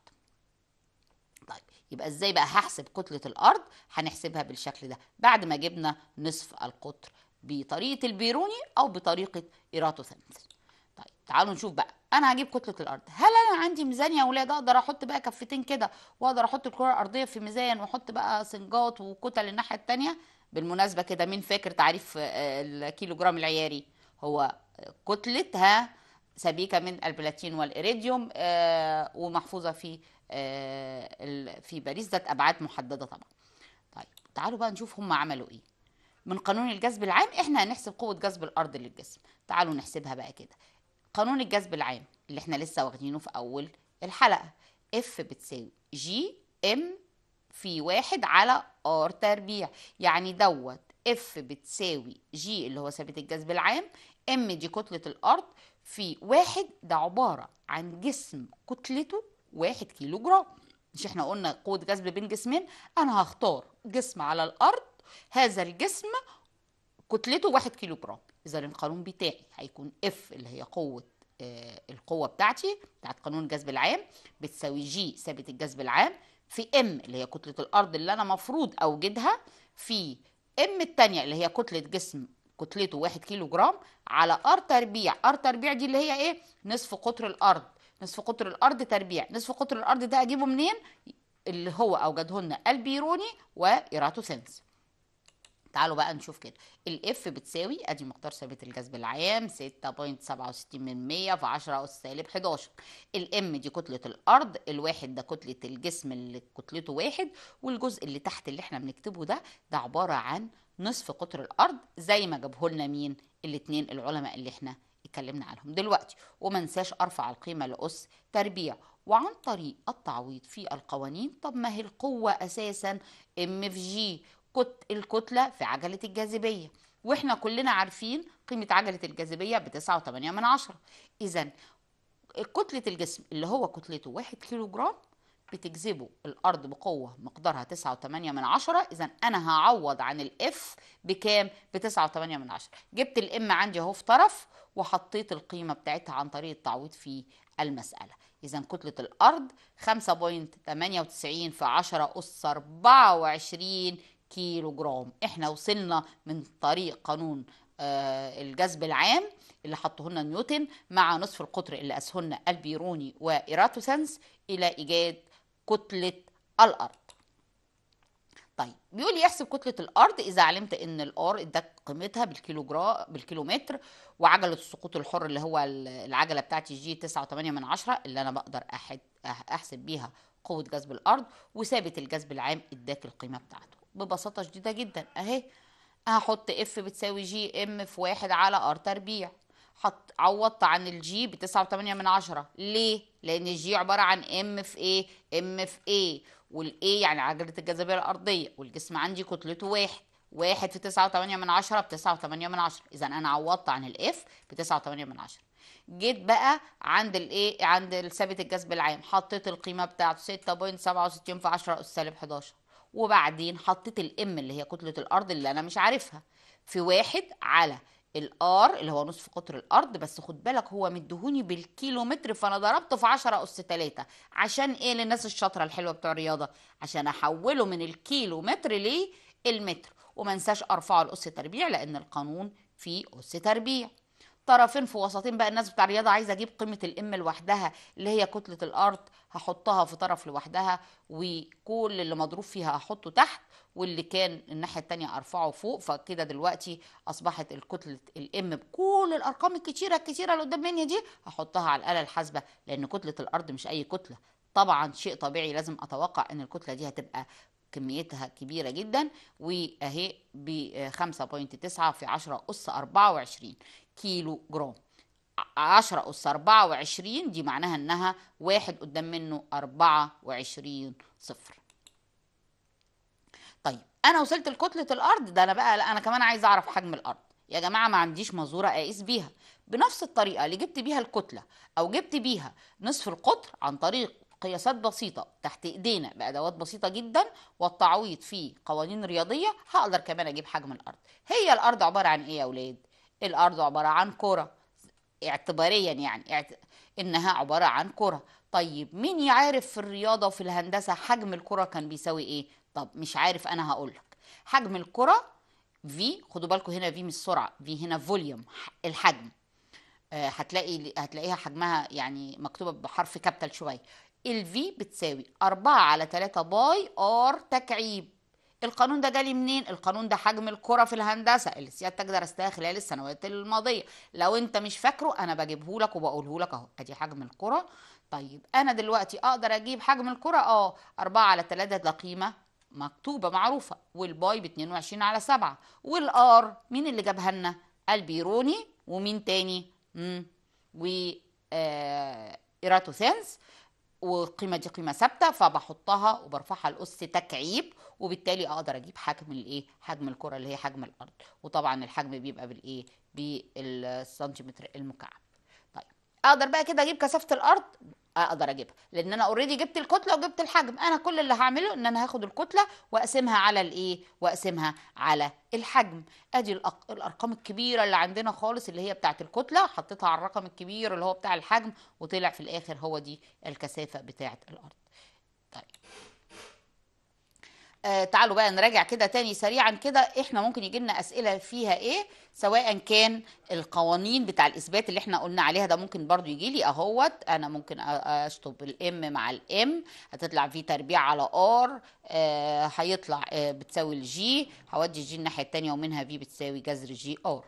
طيب يبقى ازاي بقى هحسب كتله الارض هنحسبها بالشكل ده بعد ما جبنا نصف القطر بطريقه البيروني او بطريقه ايراتوثيرمز طيب تعالوا نشوف بقى انا هجيب كتله الارض هل انا عندي ميزان يا اولاد اقدر احط بقى كفتين كده واقدر احط الكره الارضيه في ميزان واحط بقى سنجات وكتل الناحيه الثانيه بالمناسبه كده مين فاكر تعريف آه، الكيلو جرام العياري هو كتلتها سبيكه من البلاتين والإيريديوم آه، ومحفوظه في آه، في باريس ذات ابعاد محدده طبعا طيب تعالوا بقى نشوف هم عملوا ايه من قانون الجذب العام احنا هنحسب قوه جذب الارض للجسم تعالوا نحسبها بقى كده قانون الجذب العام اللي احنا لسه واخدينه في اول الحلقه اف بتساوي جي ام في واحد على ار تربيع يعني دوت اف بتساوي جي اللي هو ثابت الجذب العام ام دي كتله الارض في واحد ده عباره عن جسم كتلته واحد كيلو جرام مش احنا قلنا قوه جذب بين جسمين انا هختار جسم على الارض هذا الجسم كتلته واحد كيلو جرام اذا القانون بتاعي هيكون اف اللي هي قوه آه، القوه بتاعتي بتاعت قانون الجذب العام بتساوي جي ثابت الجذب العام في ام اللي هي كتله الارض اللي انا مفروض اوجدها في ام الثانيه اللي هي كتله جسم كتلته 1 كيلو جرام على ار تربيع ار تربيع دي اللي هي ايه نصف قطر الارض نصف قطر الارض تربيع نصف قطر الارض ده اجيبه منين اللي هو اوجده لنا البيروني وايراتوسنس تعالوا بقى نشوف كده الاف بتساوي ادي مقدار ثابت الجذب العام 6.67 من 100 في 10 اس سالب 11 الام دي كتله الارض الواحد ده كتله الجسم اللي كتلته واحد والجزء اللي تحت اللي احنا بنكتبه ده ده عباره عن نصف قطر الارض زي ما جابه لنا مين الاثنين العلماء اللي احنا اتكلمنا عنهم دلوقتي وما انساش ارفع القيمه لاس تربيع وعن طريق التعويض في القوانين طب ما هي القوه اساسا ام في جي كت الكتلة في عجلة الجاذبية واحنا كلنا عارفين قيمة عجلة الجاذبية بتسعة وثمانية من عشرة إذا كتلة الجسم اللي هو كتلته واحد كيلو جرام بتجذبه الأرض بقوة مقدارها تسعة وثمانية من عشرة إذا أنا هعوض عن الإف بكام؟ بتسعة وثمانية من عشرة جبت الإم عندي أهو في طرف وحطيت القيمة بتاعتها عن طريق التعويض في المسألة إذا كتلة الأرض 5.98 في 10 أس 24 كيلو جرام احنا وصلنا من طريق قانون آه، الجذب العام اللي حطه لنا نيوتن مع نصف القطر اللي أسهلنا البيروني وايراتوسنس الى ايجاد كتله الارض طيب بيقول لي كتله الارض اذا علمت ان الار ادت قيمتها بالكيلوجرام بالكيلومتر وعجله السقوط الحر اللي هو العجله بتاعتي جي 9.8 من عشرة اللي انا بقدر احسب بيها قوه جذب الارض وثابت الجذب العام اداك القيمه بتاعته ببساطة شديدة جدا اهي هحط اف بتساوي جي ام في واحد على ار تربيع حط عوضت عن الجي بتسعة وتمانية من عشرة ليه؟ لأن الجي عبارة عن ام في ايه؟ ام في ايه؟ والايه يعني عجلة الجاذبية الأرضية والجسم عندي كتلته واحد واحد في تسعة وتمانية من عشرة بتسعة وتمانية من عشرة إذا أنا عوضت عن الاف بتسعة وتمانية من عشرة جيت بقى عند الايه عند ثابت الجذب العام حطيت القيمة بتاعته 6.67 في 10 أس سالب 11 وبعدين حطيت الام اللي هي كتله الارض اللي انا مش عارفها في واحد على الار اللي هو نصف قطر الارض بس خد بالك هو مدهوني بالكيلومتر فانا ضربته في 10 اس 3 عشان ايه للناس الشاطره الحلوه بتوع الرياضه عشان احوله من الكيلومتر للمتر وما انساش ارفعه لاس تربيع لان القانون فيه اس تربيع طرفين في وسطين بقى الناس بتاع الرياضه عايزه اجيب قيمه الام لوحدها اللي هي كتله الارض هحطها في طرف لوحدها وكل اللي مضروب فيها هحطه تحت واللي كان الناحيه الثانيه ارفعه فوق فكده دلوقتي اصبحت الكتله الام بكل الارقام الكتيره الكتيره اللي قدام مني دي هحطها على الاله الحاسبه لان كتله الارض مش اي كتله طبعا شيء طبيعي لازم اتوقع ان الكتله دي هتبقى كميتها كبيرة جدا وأهي ب 5.9 في 10 أس 24 كيلو جرام 10 أس 24 دي معناها إنها واحد قدام منه 24 صفر طيب أنا وصلت لكتلة الأرض ده أنا بقى أنا كمان عايز أعرف حجم الأرض يا جماعة ما عنديش مزورة أقيس بيها بنفس الطريقة اللي جبت بيها الكتلة أو جبت بيها نصف القطر عن طريق قياسات بسيطة تحت ايدينا بأدوات بسيطة جدا والتعويض في قوانين رياضية هقدر كمان اجيب حجم الارض هي الارض عبارة عن ايه يا اولاد الارض عباره عن كره اعتباريا يعني اعت... انها عباره عن كره طيب مين يعرف في الرياضه وفي الهندسه حجم الكره كان بيساوي ايه طب مش عارف انا هقول لك حجم الكره في خدوا بالكم هنا في مش سرعه في هنا فوليوم الحجم آه، هتلاقي هتلاقيها حجمها يعني مكتوبه بحرف كابيتال شويه الفي بتساوي 4 على 3 باي ار تكعيب القانون ده جالي منين القانون ده حجم الكره في الهندسه اللي سيادتك درستها خلال السنوات الماضيه لو انت مش فاكره انا بجيبه لك وبقوله لك اهو ادي حجم الكره طيب انا دلوقتي اقدر اجيب حجم الكره اه 4 على 3 ده قيمه مكتوبه معروفه والباي ب 22 على 7 والار مين اللي جابها لنا البيروني ومين تاني امم و آه ايراتوسينس والقيمه دي قيمه ثابته فبحطها وبرفعها لاس تكعيب وبالتالي اقدر اجيب حجم الايه حجم الكره اللي هي حجم الارض وطبعا الحجم بيبقى بالايه بالسنتيمتر المكعب طيب اقدر بقى كده اجيب كثافه الارض اقدر اجيبها لان انا اوريدي جبت الكتله وجبت الحجم انا كل اللي هعمله ان انا هاخد الكتله واقسمها على الايه واقسمها على الحجم ادي الارقام الكبيره اللي عندنا خالص اللي هي بتاعه الكتله حطيتها على الرقم الكبير اللي هو بتاع الحجم وطلع في الاخر هو دي الكثافه بتاعه الارض طيب آه تعالوا بقى نراجع كده تاني سريعا كده احنا ممكن يجي لنا اسئله فيها ايه سواء كان القوانين بتاع الاثبات اللي احنا قلنا عليها ده ممكن برضو يجي لي اهوت انا ممكن اشطب الام مع الام هتطلع في تربيع على ار آه، هيطلع آه آه بتساوي الجي هودي الجي الناحيه الثانيه ومنها في بتساوي جذر جي ار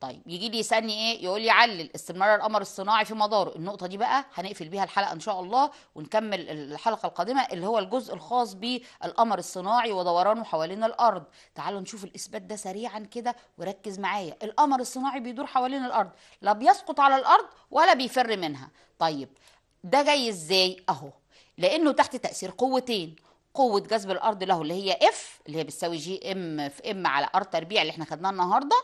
طيب يجي لي يسالني ايه يقول لي علل استمرار القمر الصناعي في مداره النقطه دي بقى هنقفل بيها الحلقه ان شاء الله ونكمل الحلقه القادمه اللي هو الجزء الخاص بالقمر الصناعي ودورانه حوالين الارض تعالوا نشوف الاثبات ده سريعا كده وركز معايا القمر الصناعي بيدور حوالين الارض لا بيسقط على الارض ولا بيفر منها طيب ده جاي ازاي اهو لانه تحت تاثير قوتين قوة جذب الأرض له اللي هي اف اللي هي بتساوي جي ام في ام على ار تربيع اللي احنا خدناه النهارده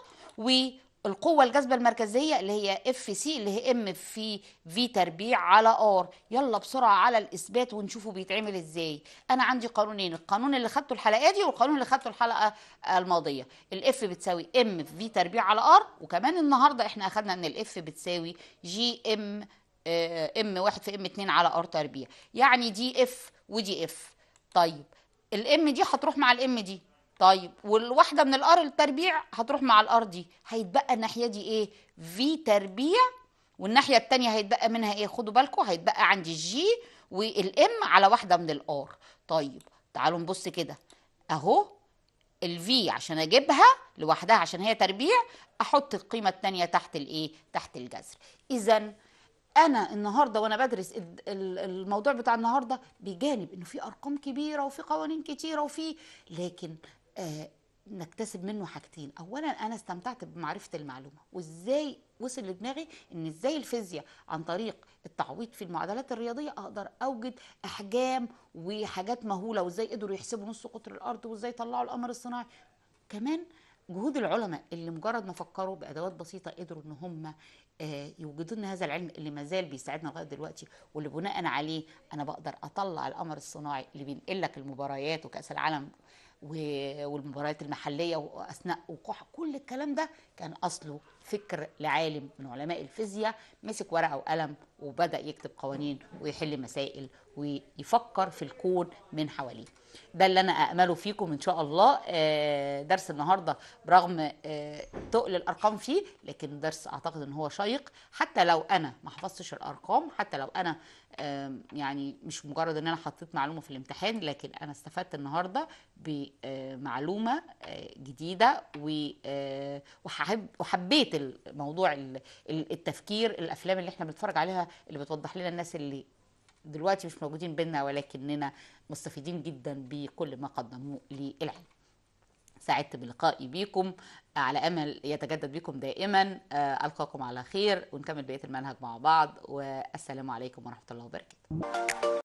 القوة الجاذبة المركزية اللي هي اف سي اللي هي ام في في تربيع على ار يلا بسرعة على الاثبات ونشوفه بيتعمل ازاي انا عندي قانونين القانون اللي خدته الحلقة دي والقانون اللي خدته الحلقة الماضية الاف بتساوي ام في تربيع على ار وكمان النهاردة احنا اخدنا ان الاف بتساوي جي ام ام واحد في ام اتنين على ار تربيع يعني دي اف ودي اف طيب الام دي هتروح مع الام دي طيب والواحده من الار التربيع هتروح مع الار دي هيتبقى الناحيه دي ايه في تربيع والناحيه التانية هيتبقى منها ايه خدوا بالكم هيتبقى عندي الجي والام على واحده من الار طيب تعالوا نبص كده اهو الفي عشان اجيبها لوحدها عشان هي تربيع احط القيمه التانية تحت الايه تحت الجذر اذا انا النهارده وانا بدرس الموضوع بتاع النهارده بجانب انه في ارقام كبيره وفي قوانين كتيره وفي لكن آه، نكتسب منه حاجتين اولا انا استمتعت بمعرفه المعلومه وازاي وصل لدماغي ان ازاي الفيزياء عن طريق التعويض في المعادلات الرياضيه اقدر اوجد احجام وحاجات مهوله وازاي قدروا يحسبوا نص قطر الارض وازاي طلعوا القمر الصناعي كمان جهود العلماء اللي مجرد ما فكروا بادوات بسيطه قدروا ان هم آه، يوجدوا لنا هذا العلم اللي ما زال بيساعدنا لغايه دلوقتي واللي بناء عليه انا بقدر اطلع القمر الصناعي اللي بينقل لك المباريات وكاس العالم والمباريات المحليه واثناء وقوع كل الكلام ده كان اصله فكر لعالم من علماء الفيزياء مسك ورقه وقلم وبدا يكتب قوانين ويحل مسائل ويفكر في الكون من حواليه ده اللي انا امله فيكم ان شاء الله آه، درس النهارده برغم آه، تقل الارقام فيه لكن درس اعتقد ان هو شيق حتى لو انا ما حفظتش الارقام حتى لو انا يعني مش مجرد ان انا حطيت معلومه في الامتحان لكن انا استفدت النهارده بمعلومه آه، جديده وحب وحبيت الموضوع التفكير الافلام اللي احنا بنتفرج عليها اللي بتوضح لنا الناس اللي دلوقتي مش موجودين بينا ولكننا مستفيدين جدا بكل ما قدموه للعلم سعدت بلقائي بيكم على امل يتجدد بكم دائما آه، القاكم على خير ونكمل بقيه المنهج مع بعض والسلام عليكم ورحمه الله وبركاته